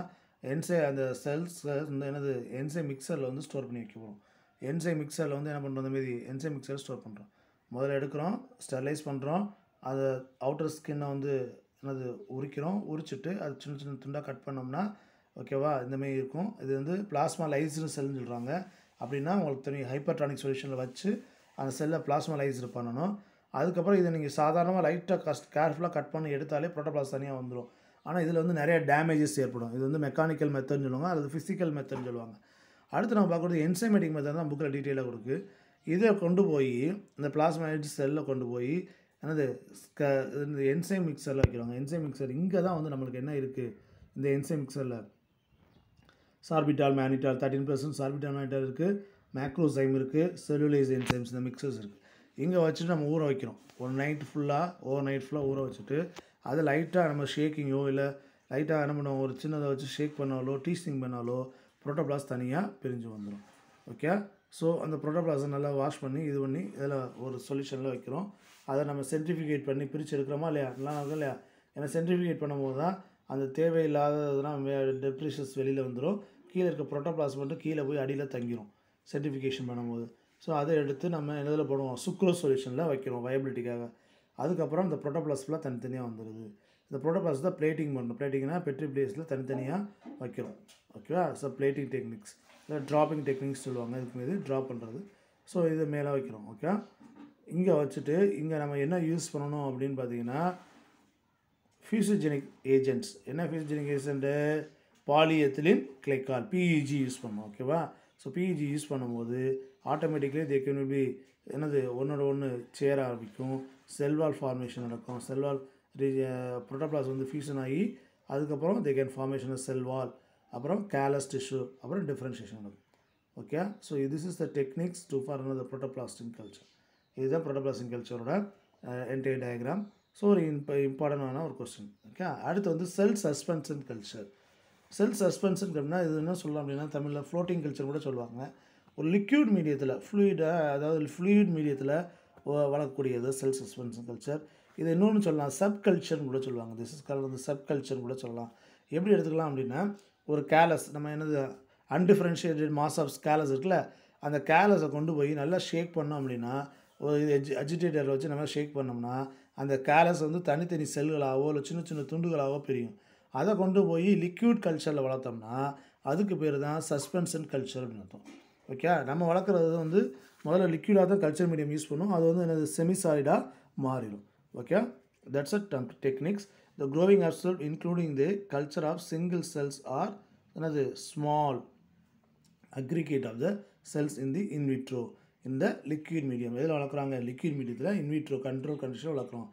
என்சை அந்த செல்ஸ் வந்து என்னது என்சை மிக்சரில் வந்து ஸ்டோர் பண்ணி வைக்க போகிறோம் என்சை மிக்சரில் வந்து என்ன பண்ணுறோம் அந்தமாரி என்சை மிக்சரில் ஸ்டோர் பண்ணுறோம் முதல்ல எடுக்கிறோம் ஸ்டெர்லைஸ் பண்ணுறோம் அதை அவுட்டர் ஸ்கின்னை வந்து என்னது உரிக்கிறோம் உரிச்சிட்டு அது சின்ன சின்ன துண்டாக கட் பண்ணோம்னா ஓகேவா இந்தமாரி இருக்கும் இது வந்து பிளாஸ்மா லைஸ்டு செல்னு சொல்கிறாங்க அப்படின்னா உங்களுக்கு தனி ஹைப்பர்ட்ரானிக் சொல்யூஷனில் வச்சு அந்த செல்லை பிளாஸ்மா லைஸ்டு பண்ணணும் அதுக்கப்புறம் இதை நீங்கள் சாதாரணமாக லைட்டாக கஸ்ட் கேர்ஃபுல்லாக கட் பண்ணி எடுத்தாலே புரோட்டோபிளாஸ் தனியாக வந்துடும் ஆனால் இதில் வந்து நிறைய டேமேஜஸ் ஏற்படும் இது வந்து மெக்கானிக்கல் மெத்தட்னு சொல்லுவாங்க அல்லது ஃபிசிக்கல் மெத்தட்னு சொல்லுவாங்க அடுத்து நம்ம பார்க்குறது என்சைமேட்டிக் மெத்தட் தான் புக்கில் டீட்டெயிலாக கொடுக்கு இதை கொண்டு போய் இந்த பிளாஸ்மைட் செல்லில் கொண்டு போய் என்னது க இந்த என்சை மிக்சரில் வைக்கிறாங்க என்சைம் மிக்சர் இங்கே தான் வந்து நம்மளுக்கு என்ன இருக்குது இந்த என்சை மிக்சரில் sorbitol mannitol thirteen percent sorbitol mannitol இருக்குது மேக்ரோசைம் இருக்குது செல்லுலைஸ் என்சைம்ஸ் இந்த மிக்சர்ஸ் இருக்குது இங்கே வச்சுட்டு நம்ம ஊற வைக்கணும் ஒரு நைட் ஃபுல்லாக ஓவர் நைட் ஃபுல்லாக ஊற வச்சுட்டு அது லைட்டாக நம்ம ஷேக்கிங்கோ இல்லை லைட்டாக என்ன பண்ணுவோம் ஒரு சின்னதை வச்சு ஷேக் பண்ணாலோ டீஸ்டிங் பண்ணாலோ ப்ரோட்டோப்ளாஸ் தனியாக பிரிஞ்சு வந்துடும் ஓகே ஸோ அந்த ப்ரோட்டோப்ளாஸை நல்லா வாஷ் பண்ணி இது பண்ணி இதில் ஒரு சொல்யூஷனில் வைக்கிறோம் அதை நம்ம சென்ட்ரிஃபிகேட் பண்ணி பிரித்து எடுக்கிறோமா இல்லையா நல்லா இருக்கும் இல்லையா ஏன்னா சென்ட்ரிஃபிகேட் பண்ணும்போது தான் அந்த தேவையில்லாததுலாம் டெப்ரிஷஸ் வெளியில் வந்துடும் கீழே இருக்க ப்ரோட்டோப்ளாஸ் மட்டும் கீழே போய் அடியில் தங்கிடும் சென்ட்ரிஃபிகேஷன் பண்ணும்போது ஸோ அதை எடுத்து நம்ம இதில் போடுவோம் சுக்ரோ சொல்யூஷனில் வைக்கிறோம் வயபிலிட்டிக்காக அதுக்கப்புறம் இந்த ப்ரோட்டோப்ளாஸ் தனித்தனியாக வந்துடுது இந்த ப்ரோட்டோப்ளாஸ் தான் பிளேட்டிங் பண்ணணும் பிளேட்டிங்னா பெட்ரி பிளேஸில் தனித்தனியாக வைக்கிறோம் ஓகேவா ஸோ பிளேட்டிங் டெக்னிக்ஸ் இல்லை ட்ராப்பிங் டெக்னிக்ஸ் சொல்லுவாங்க இதுக்கு மீது ட்ராப் பண்ணுறது ஸோ இதை மேலே வைக்கிறோம் ஓகே இங்கே வச்சுட்டு இங்கே நம்ம என்ன யூஸ் பண்ணணும் அப்படின்னு பார்த்தீங்கன்னா ஃபியூசோஜெனிக் ஏஜென்ட்ஸ் என்ன fusogenic agent polyethylene glycol PEG use பண்ணணும் ஓகேவா ஸோ பிஇஜி யூஸ் பண்ணும்போது ஆட்டோமேட்டிக்லி தே கேன் பி என்னது ஒன்றோட ஒன்று சேர ஆரம்பிக்கும் செல்வால் ஃபார்மேஷன் நடக்கும் செல்வால் ரீ புரோட்டோபிளாஸ் வந்து ஃபியூஷன் ஆகி அதுக்கப்புறம் தே கேன் ஃபார்மேஷன் செல்வால் அப்புறம் கேலஸ் டிஷ்யூ அப்புறம் டிஃப்ரென்ஷியேஷன் நடக்கும் okay so this is the techniques to for the புரோட்டோபிளாஸ்டின் கல்ச்சர் இதுதான் புரோட்டோபிளாஸ்டின் கல்ச்சரோட என்டையர் டயக்ராம் ஸோ ஒரு இம்ப இம்பார்ட்டண்டான ஒரு கொஸ்டின் ஓகே அடுத்து வந்து செல் சஸ்பென்ஷன் கல்ச்சர் செல் சஸ்பென்ஷன் அப்படின்னா இது என்ன சொல்லலாம் அப்படின்னா தமிழில் ஃப்ளோட்டிங் கல்ச்சர் கூட சொல்லுவாங்க ஒரு லிக்யூட் மீடியத்தில் ஃப்ளூயிடை அதாவது ஃப்ளூயிட் மீடியத்தில் வளரக்கூடியது செல் சஸ்பென்ஷன் கல்ச்சர் இதை இன்னொன்று சொல்லலாம் சப் கல்ச்சர்னு கூட சொல்லுவாங்க திஸ் இஸ் கால் வந்து சப் கல்ச்சர்னு கூட சொல்லலாம் எப்படி எடுத்துக்கலாம் அப்படின்னா ஒரு கேலஸ் நம்ம என்னது அன்டிஃப்ரென்ஷியேட்டட் மாஸ் ஆஃப் கேலஸ் இருக்குல்ல அந்த கேலஸை கொண்டு போய் நல்லா ஷேக் பண்ணோம் அப்படின்னா ஒரு இது எஜ் அஜிடேட்டரில் வச்சு நம்ம ஷேக் பண்ணோம்னா அந்த கேலஸ் வந்து தனித்தனி செல்களாகவோ இல்லை சின்ன சின்ன துண்டுகளாகவோ பிரியும் அதை கொண்டு போய் லிக்யூட் கல்ச்சரில் வளர்த்தோம்னா அதுக்கு பேர் தான் சஸ்பென்ஷன் கல்ச்சர் அப்படின்னு அர்த்தம் ஓகே நம்ம வளர்க்குறது வந்து முதல்ல லிக்யூடாக தான் கல்ச்சர் மீடியம் யூஸ் பண்ணும் அது வந்து எனது செமி மாறிடும் ஓகே தட்ஸ் அ டம் டெக்னிக்ஸ் த க்ரோவிங் அப்சல்ட் including the culture of single cells or எனது small aggregate of the cells in the in vitro இந்த லிக்யூட் மீடியம் எதில் வளர்க்குறாங்க லிக்யூட் மீடியத்தில் இன்விட்ரோ கண்ட்ரோல் கண்டிஷனில் வளர்க்குறோம்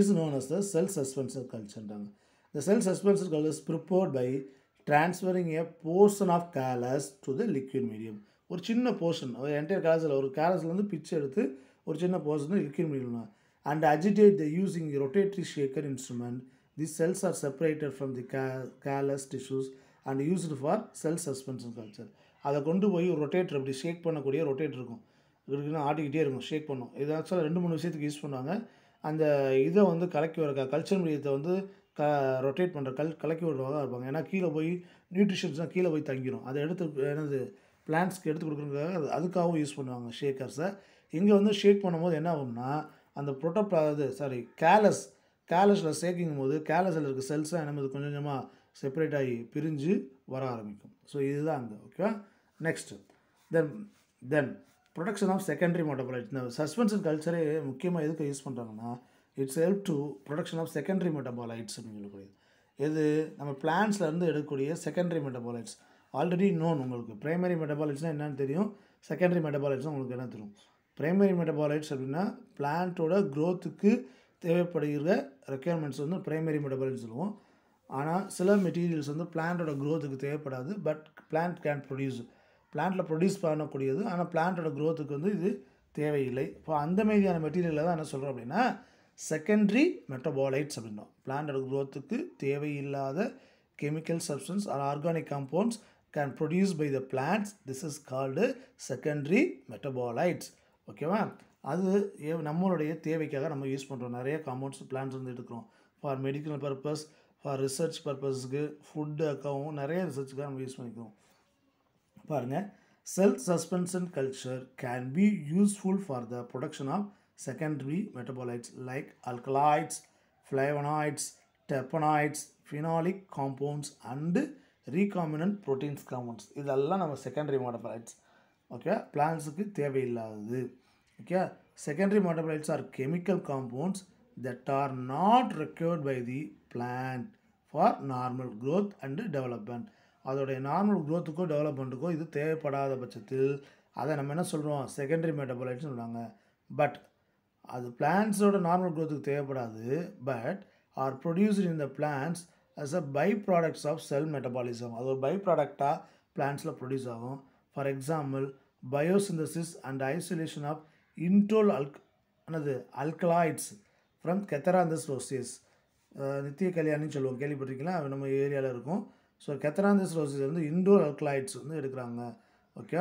is known as the cell suspension கல்ச்சர்ன்றாங்க the cell suspension culture is prepared by transferring a portion of callus to the liquid medium ஒரு சின்ன portion ஒரு என்டையர் கேரஸில் ஒரு கேரஸ்லேருந்து பிச்சு எடுத்து ஒரு சின்ன போர்ஷன் ரெக்யூர் பண்ணிடலாம் and agitate the using rotatory shaker instrument the cells are separated from the கே callus tissues and used for cell suspension culture அதை கொண்டு போய் ஒரு ரொட்டேட்டர் அப்படி ஷேக் பண்ணக்கூடிய ரொட்டேட் இருக்கும் இருக்குன்னு ஆட்டிக்கிட்டே இருக்கும் ஷேக் பண்ணும் இது ஆக்சுவலாக ரெண்டு மூணு விஷயத்துக்கு யூஸ் பண்ணுவாங்க அந்த இதை வந்து கலக்கி வர கல்ச்சர் மீடியத்தை வந்து க ரொட்டேட் பண்ணுற கல் கலக்கி விடுறவங்க இருப்பாங்க ஏன்னா கீழே போய் நியூட்ரிஷன்ஸ்லாம் கீழே போய் தங்கிடும் அதை எடுத்து என்னது பிளான்ஸ்க்கு எடுத்து கொடுக்குறதுக்காக அது அதுக்காகவும் யூஸ் பண்ணுவாங்க ஷேக்கர்ஸை இங்கே வந்து ஷேக் பண்ணும்போது என்ன ஆகும்னா அந்த ப்ரோட்டோப்ளா அதாவது சாரி கேலஸ் கேலஸில் சேர்க்கும் போது கேலஸில் இருக்க செல்ஸாக என்னது கொஞ்சம் கொஞ்சமாக செப்பரேட் ஆகி பிரிஞ்சு வர ஆரம்பிக்கும் ஸோ இதுதான் அங்கே ஓகேவா next then then production of secondary metabolite இந்த சஸ்பென்ஷன் கல்ச்சரே முக்கியமாக எதுக்கு யூஸ் பண்ணுறாங்கன்னா it's help to production of secondary metabolites அப்படின்னு சொல்லக்கூடியது எது நம்ம பிளான்ஸ்லேருந்து எடுக்கக்கூடிய செகண்டரி மெட்டபாலைட்ஸ் ஆல்ரெடி நோன் உங்களுக்கு ப்ரைமரி மெட்டபாலிட்ஸ்னால் என்னென்னு தெரியும் செகண்டரி மெட்டபாலைட்ஸ்னால் உங்களுக்கு என்ன தெரியும் ப்ரைமரி மெட்டபாலைட்ஸ் அப்படின்னா பிளான்ட்டோட க்ரோத்துக்கு தேவைப்படுகிற ரெக்குயர்மெண்ட்ஸ் வந்து ப்ரைமரி மெட்டபாலிட்ஸ் சொல்லுவோம் ஆனால் சில மெட்டீரியல்ஸ் வந்து பிளான்ட்டோட க்ரோத்துக்கு தேவைப்படாது பட் பிளான்ட் கேன் ப்ரொடியூஸ் பிளான்ட்டில் ப்ரொடியூஸ் பண்ணக்கூடியது ஆனால் பிளான்ட்டோட க்ரோத்துக்கு வந்து இது தேவையில்லை இப்போ அந்த மாதிரியான மெட்டீரியலில் தான் என்ன சொல்கிறோம் அப்படின்னா செகண்ட்ரி மெட்டபாலைட்ஸ் அப்படின்னா பிளான்டோட க்ரோத்துக்கு தேவையில்லாத chemical substance are organic compounds can produce by the plants this is called secondary metabolites ஓகேவா அது நம்மளுடைய தேவைக்காக நம்ம யூஸ் பண்ணுறோம் நிறைய காம்பவுண்ட்ஸ் பிளான்ஸ் வந்து எடுக்கிறோம் for medical purpose for research பர்பஸ்க்கு ஃபுட்டுக்காகவும் நிறைய ரிசர்ச்சுக்காக நம்ம யூஸ் பண்ணிக்கிறோம் பாருங்கள் self suspension culture can be useful for the production of secondary metabolites like alkaloids, flavonoids, terpenoids, phenolic compounds and recombinant proteins compounds இதெல்லாம் நம்ம செகண்டரி மாடபலைட்ஸ் ஓகே பிளான்ஸுக்கு தேவையில்லாதது okay secondary metabolites are chemical compounds that are not required by the plant for normal growth and development அதோடைய normal க்ரோத்துக்கோ டெவலப்மெண்ட்டுக்கோ இது தேவைப்படாத பட்சத்தில் அதை நம்ம என்ன சொல்கிறோம் செகண்டரி மெட்டபாலைட்னு சொல்கிறாங்க பட் அது பிளான்ஸோட நார்மல் க்ரோத்துக்கு தேவைப்படாது but are produced in the plants as a by products of cell metabolism அது ஒரு பை ப்ராடக்டாக பிளான்ஸில் ப்ரொடியூஸ் ஆகும் for example biosynthesis and isolation of indole அல்க் என்னது அல்கலாய்ட்ஸ் ஃப்ரம் கெத்தராந்தஸ் ரோசிஸ் நித்திய கல்யாணின்னு சொல்லுவோம் கேள்விப்பட்டிருக்கீங்களா நம்ம ஏரியாவில் இருக்கும் ஸோ கெத்தராந்தஸ் ரோசிஸ் வந்து இன்டோர் அல்கலாய்ட்ஸ் வந்து எடுக்கிறாங்க ஓகே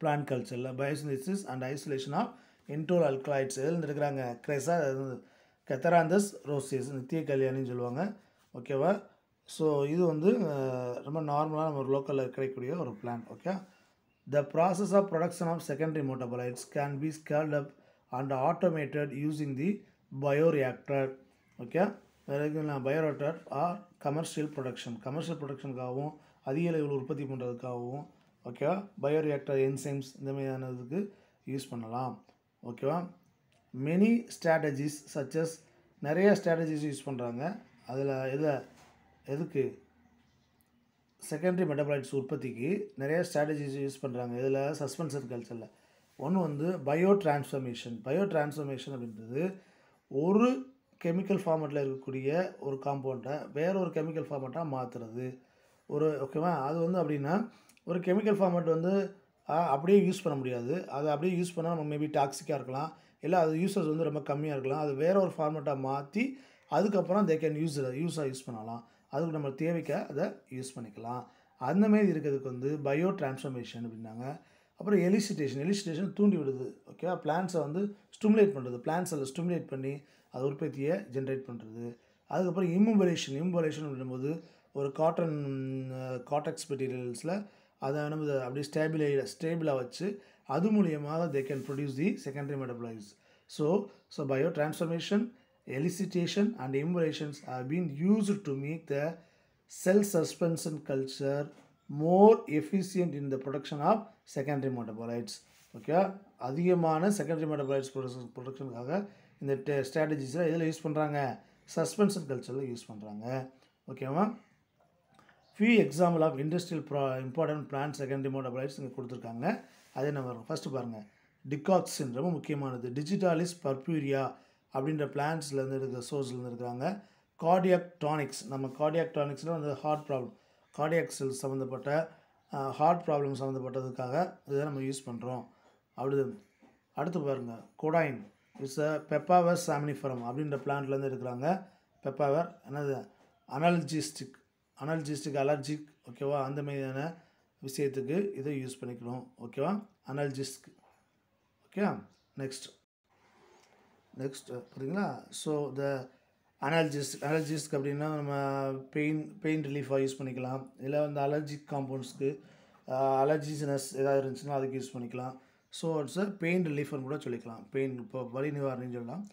பிளான்ட் கல்ச்சரில் biosynthesis and isolation of indole alkaloids எதுலேருந்து எடுக்கிறாங்க கிரெஸா கெத்தராந்தஸ் ரோசிஸ் நித்திய கல்யாணின்னு சொல்லுவாங்க ஓகேவா ஸோ இது வந்து ரொம்ப நார்மலாக நம்ம லோக்கலில் கிடைக்கக்கூடிய ஒரு plant okay the process of production of secondary metabolites can be scaled up and automated using the bioreactor okay வேறு bioreactor are commercial production commercial ப்ரொடக்ஷனுக்காகவும் அதிக அளவில் உற்பத்தி பண்ணுறதுக்காகவும் ஓகேவா பயோரியாக்டர் என்சைம்ஸ் இந்த மாதிரியான இதுக்கு யூஸ் பண்ணலாம் ஓகேவா மெனி ஸ்ட்ராட்டஜிஸ் சச்சஸ் நிறைய ஸ்ட்ராட்டஜிஸ் யூஸ் பண்ணுறாங்க அதில் இதில் எதுக்கு செகண்டரி மெட்டபாலைட்ஸ் உற்பத்திக்கு நிறைய ஸ்ட்ராட்டஜிஸ் யூஸ் பண்ணுறாங்க இதில் சஸ்பென்சர் கல்ச்சரில் ஒன்று வந்து பயோ டிரான்ஸ்ஃபர்மேஷன் பயோ டிரான்ஸ்ஃபர்மேஷன் அப்படின்றது ஒரு கெமிக்கல் ஃபார்மெட்டில் இருக்கக்கூடிய ஒரு காம்பவுண்டை வேறு ஒரு கெமிக்கல் ஃபார்மெட்டாக மாற்றுறது ஒரு ஓகேவா அது வந்து அப்படின்னா ஒரு கெமிக்கல் ஃபார்மெட் வந்து அப்படியே யூஸ் பண்ண முடியாது அதை அப்படியே யூஸ் பண்ணால் நம்ம மேபி டாக்ஸிக்காக இருக்கலாம் இல்லை அது யூசர்ஸ் வந்து ரொம்ப கம்மியாக இருக்கலாம் அது வேறு ஒரு ஃபார்மெட்டாக மாற்றி அதுக்கப்புறம் தே கேன் யூஸ் யூஸாக யூஸ் பண்ணலாம் அதுக்கு நம்ம தேவைக்க அதை யூஸ் பண்ணிக்கலாம் அந்தமாரி இருக்கிறதுக்கு வந்து பயோ டிரான்ஸ்ஃபர்மேஷன் அப்படின்னாங்க அப்புறம் எலிசிட்டேஷன் எலிசிட்டேஷன் தூண்டி விடுது ஓகேவா பிளான்ஸை வந்து ஸ்டிமுலேட் பண்ணுறது பிளான்ஸ் அதை ஸ்டிமுலேட் பண்ணி அது உற்பத்தியை ஜென்ரேட் பண்ணுறது அதுக்கப்புறம் இம்முபலேஷன் இம்முபலேஷன் அப்படின்போது ஒரு காட்டன் காட்டக்ஸ் மெட்டீரியல்ஸில் அதை நம்ம அப்படியே ஸ்டேபிளை ஸ்டேபிளாக வச்சு அது மூலியமாக they can produce the secondary metabolites so so biotransformation elicitation and impressions have been used to make the cell suspension culture more efficient in the production of secondary metabolites. Okay அதிகமான secondary metabolites production ப்ரொடக்ஷனுக்காக இந்த ஸ்ட்ராட்டஜிஸில் இதில் use பண்ணுறாங்க suspension கல்ச்சரில் use பண்ணுறாங்க ஓகேவா few example of industrial ப்ரா இம்பார்ட்டன்ட் பிளான்ட் செகண்டரி மெட்டபாலைட்ஸ் இங்கே கொடுத்துருக்காங்க அதே நம்ம ஃபஸ்ட்டு பாருங்கள் டிகாக்சின் ரொம்ப முக்கியமானது டிஜிட்டாலிஸ் பர்பியூரியா அப்படின்ற பிளான்ஸ்லேருந்து இருக்கிற சோர்ஸ்லேருந்து இருக்கிறாங்க கார்டியாக் டானிக்ஸ் நம்ம கார்டியாக் டானிக்ஸில் வந்து ஹார்ட் ப்ராப்ளம் கார்டியாக் செல் சம்மந்தப்பட்ட ஹார்ட் ப்ராப்ளம் சம்மந்தப்பட்டதுக்காக இதை நம்ம யூஸ் பண்ணுறோம் அப்படி அடுத்து பாருங்கள் கொடாயின் இட்ஸ் அ பெப்பாவர் சாமினிஃபரம் அப்படின்ற பிளான்ட்லேருந்து இருக்கிறாங்க பெப்பாவர் என்னது அனல்ஜிஸ்டிக் அனல்ஜிஸ்டிக் அலர்ஜிக் ஓகேவா அந்த மாதிரியான விஷயத்துக்கு இதை யூஸ் பண்ணிக்கணும் ஓகேவா அனல்ஜிஸ்க் ஓகே நெக்ஸ்ட் நெக்ஸ்ட் புரியுங்களா ஸோ த அனாலஜிஸ்ட் அலர்ஜிஸ்ட் அப்படின்னா நம்ம பெயின் பெயின் ரிலீஃபாக யூஸ் பண்ணிக்கலாம் இல்லை வந்து அலர்ஜிக் காம்பவுண்ட்ஸ்க்கு அலர்ஜிஸ்னஸ் ஏதாவது இருந்துச்சுன்னா அதுக்கு யூஸ் பண்ணிக்கலாம் ஸோ இட்ஸ் பெயின் ரிலீஃப்னு கூட சொல்லிக்கலாம் பெயின் இப்போ வலி நிவாரணம் சொல்லலாம்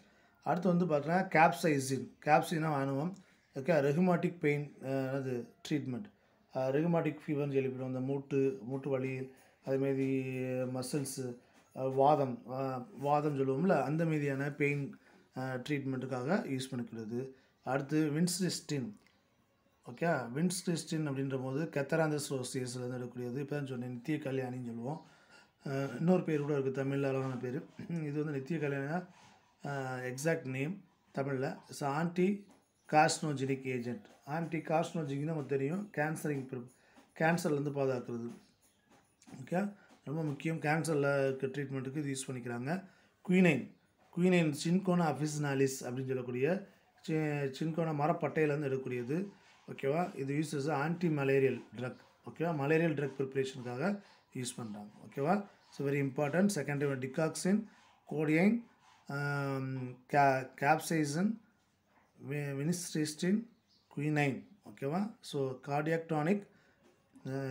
அடுத்து வந்து பார்த்தீங்கன்னா கேப்சைசின் கேப்சைனா அனுபவம் ஓகே ரெகுமாட்டிக் பெயின் அது ட்ரீட்மெண்ட் ரெகுமாட்டிக் ஃபீவர்னு சொல்லிவிடும் அந்த மூட்டு மூட்டு வலி அதேமாரி மசில்ஸு uh, வாதம் வாதம் சொல்லுவோம்ல அந்த மீதியான பெயின் ட்ரீட்மெண்ட்டுக்காக யூஸ் பண்ணிக்கிறது அடுத்து வின்ஸ்டிஸ்டின் ஓகே வின்ஸ்டிஸ்டின் அப்படின்ற போது கெத்தராந்த சோசியஸ்லேருந்து எடுக்கக்கூடியது இப்போ தான் சொன்னேன் நித்திய கல்யாணின்னு சொல்லுவோம் இன்னொரு பேர் கூட இருக்குது தமிழில் அழகான பேர் இது வந்து நித்திய கல்யாணினா எக்ஸாக்ட் நேம் தமிழில் it's anti carcinogenic agent anti carcinogenic நமக்கு தெரியும் கேன்சரிங் கேன்சர்லேருந்து பாதுகாக்கிறது ஓகே ரொம்ப முக்கியம் கேன்சரில் இருக்க ட்ரீட்மெண்ட்டுக்கு இது யூஸ் பண்ணிக்கிறாங்க குயினைன் குயினைன் சின்கோனா அஃபிஸ்னாலிஸ் அப்படின்னு சொல்லக்கூடிய சி சின்கோனா மரப்பட்டையிலேருந்து எடுக்கக்கூடியது ஓகேவா இது use is anti malarial drug ஓகேவா மலேரியல் ட்ரக் ப்ரிப்ரேஷனுக்காக யூஸ் பண்ணுறாங்க ஓகேவா so very important secondary one digoxin codeine கே கேப்சைசன் வினிஸ்ட்ரிஸ்டின் குயினைன் ஓகேவா ஸோ கார்டியாக்டானிக்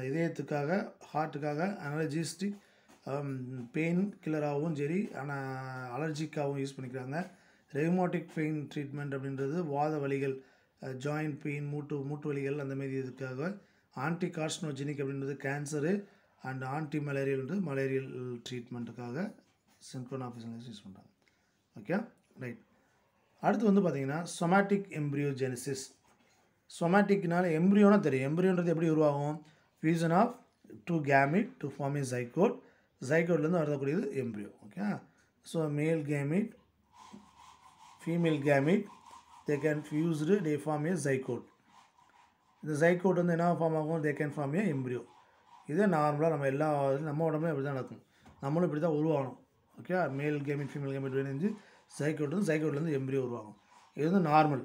இதயத்துக்காக ஹார்ட்டுக்காக அனலஜிஸ்டிக் பெயின் கில்லராகவும் சரி ஆனால் அலர்ஜிக்காகவும் யூஸ் பண்ணிக்கிறாங்க ரெகுமாட்டிக் பெயின் ட்ரீட்மெண்ட் அப்படின்றது வாத வலிகள் ஜாயிண்ட் பெயின் மூட்டு மூட்டு வலிகள் அந்தமாரி இதுக்காக ஆன்டி கார்ஸ்னோஜெனிக் அப்படின்றது கேன்சரு அண்ட் ஆன்டி மலேரியல்ன்றது மலேரியல் ட்ரீட்மெண்ட்டுக்காக சின்க்ரோன் ஆஃபீஸில் யூஸ் பண்ணுறாங்க ஓகே ரைட் அடுத்து வந்து பார்த்திங்கன்னா சொமேட்டிக் எம்ப்ரியோஜெனிசிஸ் சொமேட்டிக்னால எம்ப்ரியோனா தெரியும் எம்ப்ரியோன்றது எப்படி உருவாகும் fusion of two gamete to form is zygote ஜைகோட்லேருந்து வரக்கூடியது embryo okay so male gamete female gamete they can fused they form a zygote இந்த ஜைகோட் வந்து என்ன ஃபார்ம் ஆகும் they can form a embryo இதே நார்மலாக நம்ம எல்லா நம்ம உடம்புலையும் இப்படி தான் நடக்கும் நம்மளும் இப்படி தான் உருவாகணும் okay male gamete female gamete இணைஞ்சு ஜைகோட் வந்து ஜைகோட்லேருந்து எம்ப்ரியோ உருவாகும் இது வந்து நார்மல்